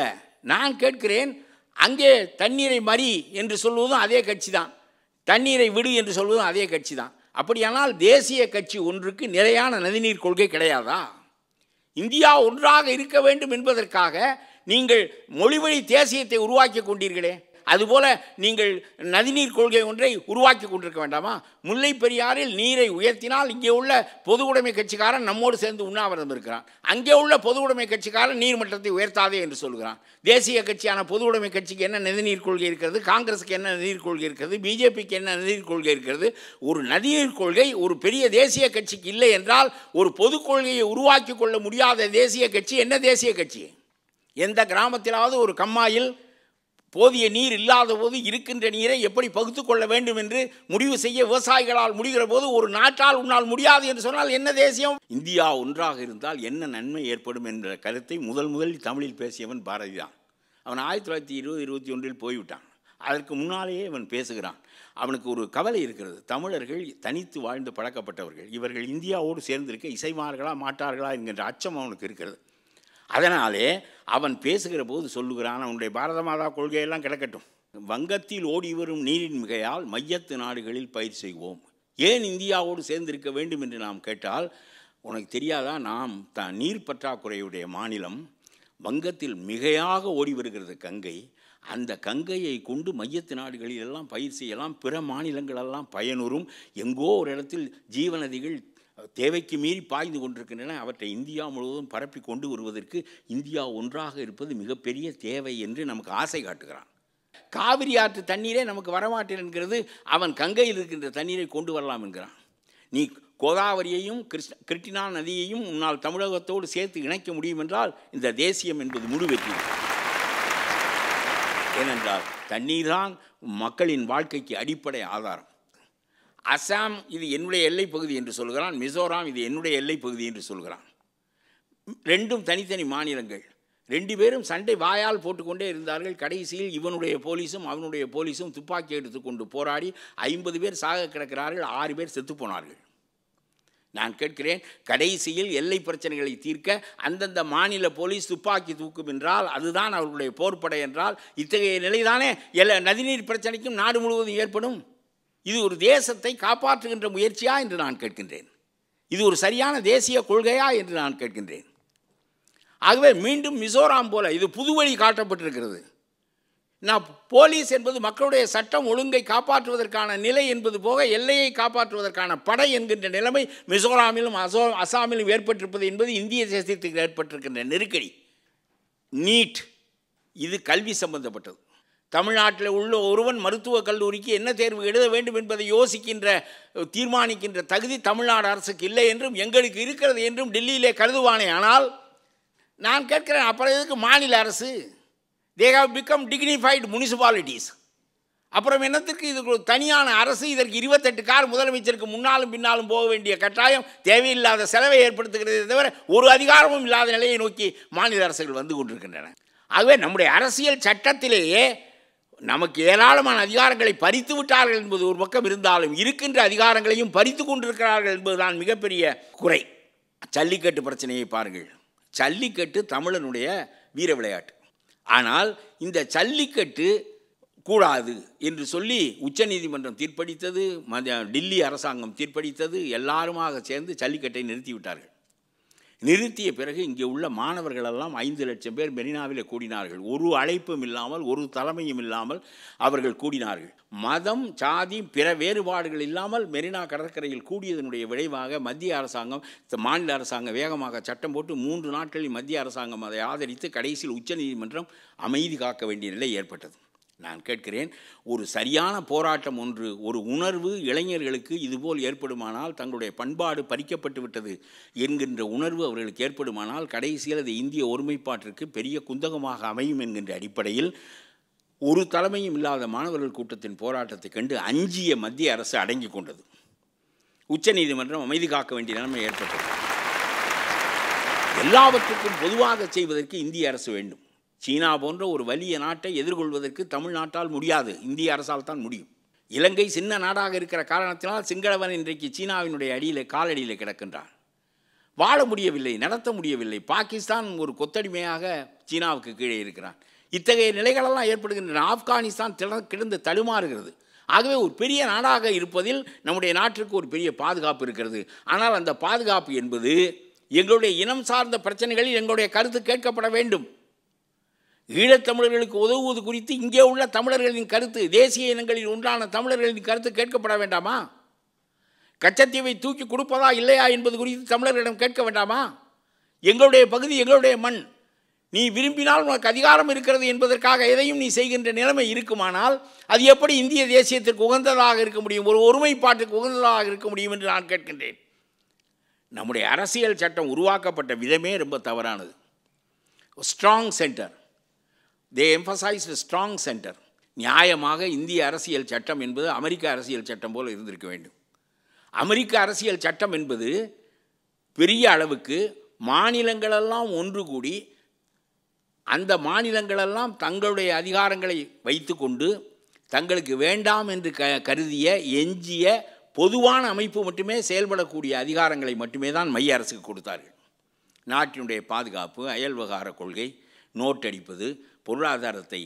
நான் கேட்கிறேன் அங்கே தண்ணீரை மறி என்று சொல்வதும் அதே கட்சி தான் தண்ணீரை விடு என்று சொல்வதும் அதே கட்சி தான் அப்படியானால் தேசிய கட்சி ஒன்றுக்கு நிலையான நதிநீர் கொள்கை கிடையாதா இந்தியா ஒன்றாக இருக்க வேண்டும் என்பதற்காக நீங்கள் மொழிவழி தேசியத்தை உருவாக்கி கொண்டீர்களே அதுபோல் நீங்கள் நதிநீர் கொள்கை ஒன்றை உருவாக்கி கொண்டிருக்க வேண்டாமா முல்லை பெரியாறில் நீரை உயர்த்தினால் இங்கே உள்ள பொது உடைமை கட்சிக்காரன் நம்மோடு சேர்ந்து உண்ணாவிரதம் இருக்கிறான் அங்கே உள்ள பொது உடைமை கட்சிக்காரன் நீர்மட்டத்தை உயர்த்தாதே என்று சொல்கிறான் தேசிய கட்சியான பொது உடைமை கட்சிக்கு என்ன நதிநீர் கொள்கை இருக்கிறது காங்கிரஸுக்கு என்ன நதிநீர் கொள்கை இருக்கிறது பிஜேபிக்கு என்ன நதிநீர் கொள்கை இருக்கிறது ஒரு நதிநீர் கொள்கை ஒரு பெரிய தேசிய கட்சிக்கு இல்லை என்றால் ஒரு பொது கொள்கையை உருவாக்கி கொள்ள முடியாத தேசிய கட்சி என்ன தேசிய கட்சி எந்த கிராமத்திலாவது ஒரு கம்மாயில் போதிய நீர் இல்லாத போது இருக்கின்ற நீரை எப்படி பகுத்து கொள்ள வேண்டும் என்று முடிவு செய்ய விவசாயிகளால் முடிகிற போது ஒரு நாட்டால் உன்னால் முடியாது என்று சொன்னால் என்ன தேசியம் இந்தியா ஒன்றாக இருந்தால் என்ன நன்மை ஏற்படும் என்ற கருத்தை முதல் முதலில் தமிழில் பேசியவன் பாரதி தான் அவன் ஆயிரத்தி தொள்ளாயிரத்தி இருபது இருபத்தி ஒன்றில் போய்விட்டான் அதற்கு முன்னாலேயே இவன் பேசுகிறான் அவனுக்கு ஒரு கவலை இருக்கிறது தமிழர்கள் தனித்து வாழ்ந்து பழக்கப்பட்டவர்கள் இவர்கள் இந்தியாவோடு சேர்ந்திருக்க இசைவார்களா மாட்டார்களா என்கின்ற அச்சம் அவனுக்கு இருக்கிறது அதனாலே அவன் பேசுகிற போது சொல்லுகிறான் அவனுடைய பாரத மாதா கொள்கையெல்லாம் கிடக்கட்டும் வங்கத்தில் ஓடி வரும் நீரின் மிகையால் மையத்து நாடுகளில் பயிர் செய்வோம் ஏன் இந்தியாவோடு சேர்ந்திருக்க வேண்டும் என்று நாம் கேட்டால் உனக்கு தெரியாதா நாம் த நீர் பற்றாக்குறையுடைய மாநிலம் வங்கத்தில் மிகையாக ஓடி வருகிறது கங்கை அந்த கங்கையை கொண்டு மையத்து நாடுகளில் எல்லாம் பயிர் செய்யலாம் பிற மாநிலங்களெல்லாம் பயனுறும் எங்கோ ஒரு இடத்தில் ஜீவநதிகள் தேவைக்கு மீறி பாய்ந்து கொண்டிருக்கின்றன அவற்றை இந்தியா முழுவதும் பரப்பி கொண்டு வருவதற்கு இந்தியா ஒன்றாக இருப்பது மிகப்பெரிய தேவை என்று நமக்கு ஆசை காட்டுகிறான் காவிரி ஆற்று தண்ணீரே நமக்கு வரமாட்டேன் என்கிறது அவன் கங்கையில் இருக்கின்ற தண்ணீரை கொண்டு வரலாம் என்கிறான் நீ கோதாவரியையும் கிருஷ்ண கிருட்டினா நதியையும் உன்னால் தமிழகத்தோடு சேர்த்து இணைக்க முடியும் என்றால் இந்த தேசியம் என்பது முழு ஏனென்றால் தண்ணீர் தான் மக்களின் வாழ்க்கைக்கு அடிப்படை ஆதாரம் அசாம் இது என்னுடைய எல்லைப் பகுதி என்று சொல்கிறான் மிசோராம் இது என்னுடைய எல்லைப் பகுதி என்று சொல்கிறான் ரெண்டும் தனித்தனி மாநிலங்கள் ரெண்டு பேரும் சண்டை வாயால் போட்டுக்கொண்டே இருந்தார்கள் கடைசியில் இவனுடைய போலீஸும் அவனுடைய போலீஸும் துப்பாக்கி எடுத்துக்கொண்டு போராடி ஐம்பது பேர் சாக கிடக்கிறார்கள் ஆறு பேர் செத்துப்போனார்கள் நான் கேட்கிறேன் கடைசியில் எல்லை பிரச்சனைகளை தீர்க்க அந்தந்த மாநில போலீஸ் துப்பாக்கி தூக்கும் என்றால் அதுதான் அவர்களுடைய போர்ப்படை என்றால் இத்தகைய நிலைதானே எல்லா நதிநீர் பிரச்சனைக்கும் நாடு முழுவதும் ஏற்படும் இது ஒரு தேசத்தை காப்பாற்றுகின்ற முயற்சியா என்று நான் கேட்கின்றேன் இது ஒரு சரியான தேசிய கொள்கையா என்று நான் கேட்கின்றேன் ஆகவே மீண்டும் மிசோராம் போல இது புதுவழி காட்டப்பட்டிருக்கிறது நான் போலீஸ் என்பது மக்களுடைய சட்டம் ஒழுங்கை காப்பாற்றுவதற்கான நிலை என்பது போக எல்லையை காப்பாற்றுவதற்கான படை என்கின்ற நிலைமை மிசோராமிலும் அசோ அசாமிலும் ஏற்பட்டிருப்பது என்பது இந்திய தேசத்திற்கு ஏற்பட்டிருக்கின்ற நெருக்கடி நீட் இது கல்வி சம்பந்தப்பட்டது தமிழ்நாட்டில் உள்ள ஒருவன் மருத்துவக் கல்லூரிக்கு என்ன தேர்வு எழுத வேண்டும் என்பதை யோசிக்கின்ற தீர்மானிக்கின்ற தகுதி தமிழ்நாடு அரசுக்கு இல்லை என்றும் எங்களுக்கு இருக்கிறது என்றும் டெல்லியிலே கருதுவானே ஆனால் நான் கேட்கிறேன் அப்புறம் எதுக்கு மாநில அரசு they have become dignified municipalities அப்புறம் என்னத்திற்கு இதுக்கு ஒரு தனியான அரசு இதற்கு இருபத்தெட்டு கார் முதலமைச்சருக்கு முன்னாலும் பின்னாலும் போக வேண்டிய கட்டாயம் தேவையில்லாத செலவை ஏற்படுத்துகிறது தவிர ஒரு அதிகாரமும் இல்லாத நிலையை நோக்கி மாநில அரசுகள் வந்து கொண்டிருக்கின்றன ஆகவே நம்முடைய அரசியல் சட்டத்திலேயே நமக்கு ஏராளமான அதிகாரங்களை பறித்து விட்டார்கள் என்பது ஒரு பக்கம் இருந்தாலும் இருக்கின்ற அதிகாரங்களையும் பறித்து கொண்டிருக்கிறார்கள் என்பதுதான் மிகப்பெரிய குறை ஜல்லிக்கட்டு பிரச்சனையை பாருங்கள் ஜல்லிக்கட்டு தமிழனுடைய வீர விளையாட்டு ஆனால் இந்த ஜல்லிக்கட்டு கூடாது என்று சொல்லி உச்சநீதிமன்றம் தீர்ப்பளித்தது மத டில்லி அரசாங்கம் தீர்ப்பளித்தது எல்லாருமாக சேர்ந்து ஜல்லிக்கட்டை நிறுத்திவிட்டார்கள் நிறுத்திய பிறகு இங்கே உள்ள மாணவர்களெல்லாம் ஐந்து லட்சம் பேர் மெரினாவில் கூடினார்கள் ஒரு அழைப்பும் இல்லாமல் ஒரு தலைமையும் இல்லாமல் அவர்கள் கூடினார்கள் மதம் சாதி பிற வேறுபாடுகள் இல்லாமல் மெரினா கடற்கரையில் கூடியதனுடைய விளைவாக மத்திய அரசாங்கம் மாநில அரசாங்கம் வேகமாக சட்டம் போட்டு மூன்று நாட்களில் மத்திய அரசாங்கம் அதை ஆதரித்து கடைசியில் உச்சநீதிமன்றம் அமைதி காக்க வேண்டிய நிலை ஏற்பட்டது நான் கேட்கிறேன் ஒரு சரியான போராட்டம் ஒன்று ஒரு உணர்வு இளைஞர்களுக்கு இதுபோல் ஏற்படுமானால் தங்களுடைய பண்பாடு பறிக்கப்பட்டு விட்டது என்கின்ற உணர்வு அவர்களுக்கு ஏற்படுமானால் கடைசியில் அது இந்திய ஒருமைப்பாட்டிற்கு பெரிய குந்தகமாக அமையும் என்கின்ற அடிப்படையில் ஒரு தலைமையும் இல்லாத மாணவர்கள் கூட்டத்தின் போராட்டத்தை கண்டு அஞ்சிய மத்திய அரசு அடங்கி கொண்டது உச்சநீதிமன்றம் அமைதி காக்க வேண்டிய நிலைமை ஏற்பட்டது எல்லாவற்றுக்கும் பொதுவாக செய்வதற்கு இந்திய அரசு வேண்டும் சீனா போன்ற ஒரு வலிய நாட்டை எதிர்கொள்வதற்கு தமிழ்நாட்டால் முடியாது இந்திய அரசால் தான் முடியும் இலங்கை சின்ன நாடாக இருக்கிற காரணத்தினால் சிங்களவன் இன்றைக்கு சீனாவினுடைய அடியில் காலடியில் கிடக்கின்றான் வாழ முடியவில்லை நடத்த முடியவில்லை பாகிஸ்தான் ஒரு கொத்தடிமையாக சீனாவுக்கு கீழே இருக்கிறான் இத்தகைய நிலைகளெல்லாம் ஏற்படுகின்றன ஆப்கானிஸ்தான் திற கிடந்து தடுமாறுகிறது ஆகவே ஒரு பெரிய நாடாக இருப்பதில் நம்முடைய நாட்டிற்கு ஒரு பெரிய பாதுகாப்பு இருக்கிறது ஆனால் அந்த பாதுகாப்பு என்பது எங்களுடைய இனம் சார்ந்த பிரச்சனைகளில் எங்களுடைய கருத்து கேட்கப்பட வேண்டும் ஈழத்தமிழர்களுக்கு உதவுவது குறித்து இங்கே உள்ள தமிழர்களின் கருத்து தேசிய இனங்களில் உண்டான தமிழர்களின் கருத்து கேட்கப்பட வேண்டாமா கச்சத்தீவை தூக்கி கொடுப்பதா இல்லையா என்பது குறித்து தமிழர்களிடம் கேட்க வேண்டாமா எங்களுடைய பகுதி எங்களுடைய மண் நீ விரும்பினால் உனக்கு அதிகாரம் இருக்கிறது என்பதற்காக எதையும் நீ செய்கின்ற நிலைமை இருக்குமானால் அது எப்படி இந்திய தேசியத்திற்கு உகந்ததாக இருக்க முடியும் ஒரு ஒருமைப்பாட்டுக்கு உகந்ததாக இருக்க முடியும் என்று நான் கேட்கின்றேன் நம்முடைய அரசியல் சட்டம் உருவாக்கப்பட்ட விதமே ரொம்ப தவறானது strong centre they emphasise strong centre நியாயமாக இந்திய அரசியல் சட்டம் என்பது அமெரிக்க அரசியல் சட்டம் போல் இருந்திருக்க வேண்டும் அமெரிக்க அரசியல் சட்டம் என்பது பெரிய அளவுக்கு மாநிலங்களெல்லாம் ஒன்று கூடி அந்த மாநிலங்களெல்லாம் தங்களுடைய அதிகாரங்களை வைத்து கொண்டு தங்களுக்கு வேண்டாம் என்று க கருதிய எஞ்சிய பொதுவான அமைப்பு மட்டுமே செயல்படக்கூடிய அதிகாரங்களை மட்டுமே தான் மைய அரசுக்கு கொடுத்தார்கள் நாட்டினுடைய பாதுகாப்பு அயல்வகார கொள்கை நோட்டடிப்பது பொருளாதாரத்தை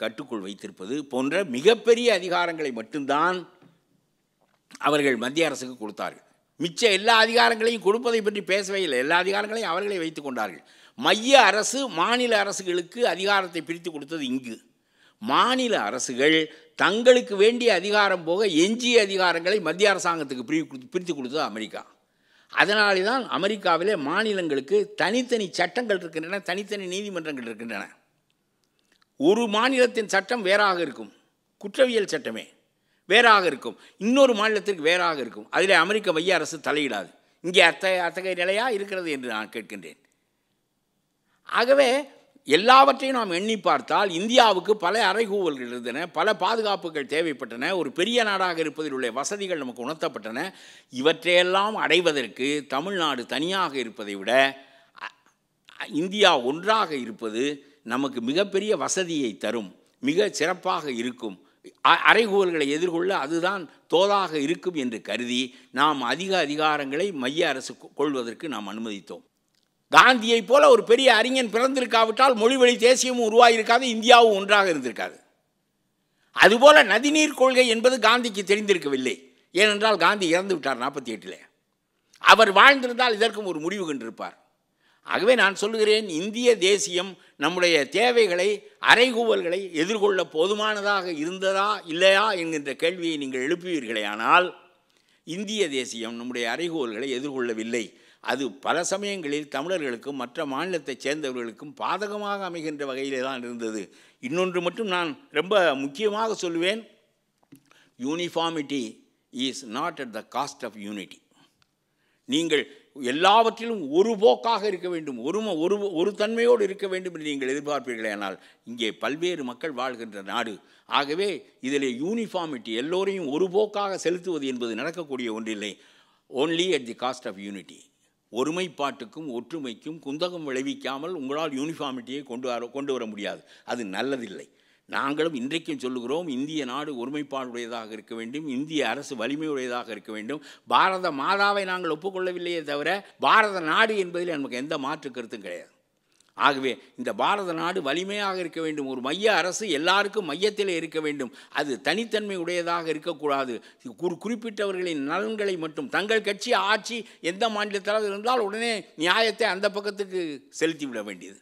கட்டுக்குள் வைத்திருப்பது போன்ற மிகப்பெரிய அதிகாரங்களை மட்டும்தான் அவர்கள் மத்திய அரசுக்கு கொடுத்தார்கள் மிச்ச எல்லா அதிகாரங்களையும் கொடுப்பதை பற்றி பேசவே இல்லை எல்லா அதிகாரங்களையும் அவர்களை வைத்து கொண்டார்கள் மைய அரசு மாநில அரசுகளுக்கு அதிகாரத்தை பிரித்து கொடுத்தது இங்கு மாநில அரசுகள் தங்களுக்கு வேண்டிய அதிகாரம் போக எஞ்சிய அதிகாரங்களை மத்திய அரசாங்கத்துக்கு பிரி பிரித்து கொடுத்தது அமெரிக்கா அதனாலே தான் அமெரிக்காவிலே மாநிலங்களுக்கு தனித்தனி சட்டங்கள் இருக்கின்றன தனித்தனி நீதிமன்றங்கள் இருக்கின்றன ஒரு மாநிலத்தின் சட்டம் வேறாக இருக்கும் குற்றவியல் சட்டமே வேறாக இருக்கும் இன்னொரு மாநிலத்திற்கு வேறாக இருக்கும் அதில் அமெரிக்க மைய அரசு தலையிடாது இங்கே அத்தகைய அத்தகைய நிலையாக இருக்கிறது என்று நான் கேட்கின்றேன் ஆகவே எல்லாவற்றையும் நாம் எண்ணி பார்த்தால் இந்தியாவுக்கு பல அறைகூவல்கள் இருந்தன பல பாதுகாப்புகள் தேவைப்பட்டன ஒரு பெரிய நாடாக இருப்பதில் உள்ள வசதிகள் நமக்கு உணர்த்தப்பட்டன இவற்றையெல்லாம் அடைவதற்கு தமிழ்நாடு தனியாக இருப்பதை விட இந்தியா ஒன்றாக இருப்பது நமக்கு மிகப்பெரிய வசதியை தரும் மிக சிறப்பாக இருக்கும் அறைகூல்களை எதிர்கொள்ள அதுதான் தோதாக இருக்கும் என்று கருதி நாம் அதிக அதிகாரங்களை மைய அரசு கொள்வதற்கு நாம் அனுமதித்தோம் காந்தியைப் போல ஒரு பெரிய அறிஞன் பிறந்திருக்காவிட்டால் மொழிவழி தேசியமும் உருவாகியிருக்காது இந்தியாவும் ஒன்றாக இருந்திருக்காது அதுபோல நதிநீர் கொள்கை என்பது காந்திக்கு தெரிந்திருக்கவில்லை ஏனென்றால் காந்தி இறந்து விட்டார் நாற்பத்தி எட்டில் அவர் வாழ்ந்திருந்தால் இதற்கும் ஒரு முடிவு கண்டிருப்பார் ஆகவே நான் சொல்லுகிறேன் இந்திய தேசியம் நம்முடைய தேவைகளை அறைகூவல்களை எதிர்கொள்ள போதுமானதாக இருந்ததா இல்லையா என்கின்ற கேள்வியை நீங்கள் எழுப்புவீர்களே ஆனால் இந்திய தேசியம் நம்முடைய அறைகூவல்களை எதிர்கொள்ளவில்லை அது பல சமயங்களில் தமிழர்களுக்கும் மற்ற மாநிலத்தைச் சேர்ந்தவர்களுக்கும் பாதகமாக அமைகின்ற வகையிலே தான் இருந்தது இன்னொன்று மட்டும் நான் ரொம்ப முக்கியமாக சொல்லுவேன் uniformity is not at the cost of unity நீங்கள் எல்லாவற்றிலும் ஒரு போக்காக இருக்க வேண்டும் ஒரு ஒரு ஒரு தன்மையோடு இருக்க வேண்டும் என்று நீங்கள் எதிர்பார்ப்பீர்களே ஆனால் இங்கே பல்வேறு மக்கள் வாழ்கின்ற நாடு ஆகவே இதில் யூனிஃபார்மிட்டி எல்லோரையும் ஒரு போக்காக செலுத்துவது என்பது நடக்கக்கூடிய ஒன்றில்லை only at the cost of unity ஒருமைப்பாட்டுக்கும் ஒற்றுமைக்கும் குந்தகம் விளைவிக்காமல் உங்களால் யூனிஃபார்மிட்டியை கொண்டு வர கொண்டு வர முடியாது அது நல்லதில்லை நாங்களும் இன்றைக்கும் சொல்லுகிறோம் இந்திய நாடு ஒருமைப்பாடுடையதாக இருக்க வேண்டும் இந்திய அரசு வலிமையுடையதாக இருக்க வேண்டும் பாரத மாதாவை நாங்கள் ஒப்புக்கொள்ளவில்லையே தவிர பாரத நாடு என்பதில் நமக்கு எந்த மாற்று கருத்தும் கிடையாது ஆகவே இந்த பாரத நாடு வலிமையாக இருக்க வேண்டும் ஒரு மைய அரசு எல்லாருக்கும் மையத்தில் இருக்க வேண்டும் அது தனித்தன்மை உடையதாக இருக்கக்கூடாது குறு குறிப்பிட்டவர்களின் நலன்களை மட்டும் தங்கள் கட்சி ஆட்சி எந்த மாநிலத்தில் இருந்தால் உடனே நியாயத்தை அந்த பக்கத்துக்கு செலுத்திவிட வேண்டியது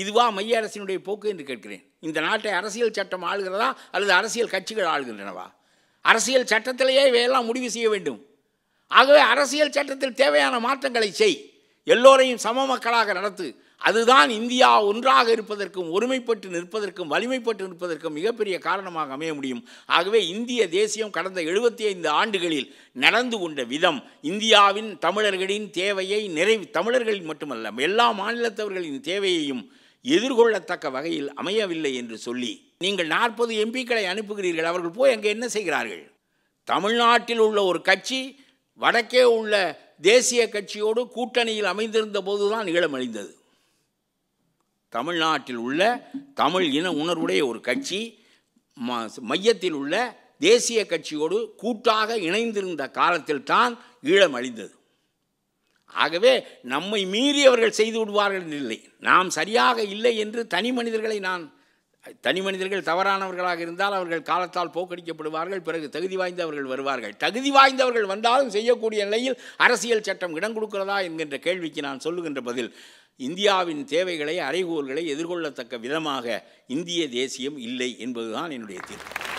இதுவா மைய அரசினுடைய போக்கு என்று கேட்கிறேன் இந்த நாட்டை அரசியல் சட்டம் ஆளுகிறதா அல்லது அரசியல் கட்சிகள் ஆளுகின்றனவா அரசியல் சட்டத்திலேயே இவையெல்லாம் முடிவு செய்ய வேண்டும் ஆகவே அரசியல் சட்டத்தில் தேவையான மாற்றங்களை செய் எல்லோரையும் சம மக்களாக நடத்து அதுதான் இந்தியா ஒன்றாக இருப்பதற்கும் ஒருமைப்பட்டு நிற்பதற்கும் வலிமைப்பட்டு நிற்பதற்கும் மிகப்பெரிய காரணமாக அமைய முடியும் ஆகவே இந்திய தேசியம் கடந்த எழுபத்தி ஐந்து ஆண்டுகளில் நடந்து கொண்ட விதம் இந்தியாவின் தமிழர்களின் தேவையை நிறைவு தமிழர்களின் மட்டுமல்ல எல்லா மாநிலத்தவர்களின் தேவையையும் எதிர்கொள்ளத்தக்க வகையில் அமையவில்லை என்று சொல்லி நீங்கள் நாற்பது எம்பிக்களை அனுப்புகிறீர்கள் அவர்கள் போய் அங்கே என்ன செய்கிறார்கள் தமிழ்நாட்டில் உள்ள ஒரு கட்சி வடக்கே உள்ள தேசிய கட்சியோடு கூட்டணியில் அமைந்திருந்த போதுதான் அழிந்தது தமிழ்நாட்டில் உள்ள தமிழ் இன உணர்வுடைய ஒரு கட்சி மையத்தில் உள்ள தேசிய கட்சியோடு கூட்டாக இணைந்திருந்த காலத்தில் தான் ஈழம் அழிந்தது ஆகவே நம்மை மீறி அவர்கள் செய்து விடுவார்கள் இல்லை நாம் சரியாக இல்லை என்று தனி மனிதர்களை நான் தனி மனிதர்கள் தவறானவர்களாக இருந்தால் அவர்கள் காலத்தால் போக்கடிக்கப்படுவார்கள் பிறகு தகுதி வாய்ந்தவர்கள் வருவார்கள் தகுதி வாய்ந்தவர்கள் வந்தாலும் செய்யக்கூடிய நிலையில் அரசியல் சட்டம் இடம் கொடுக்கிறதா என்கின்ற கேள்விக்கு நான் சொல்லுகின்ற பதில் இந்தியாவின் தேவைகளை அறைகூறுகளை எதிர்கொள்ளத்தக்க விதமாக இந்திய தேசியம் இல்லை என்பதுதான் என்னுடைய தீர்ப்பு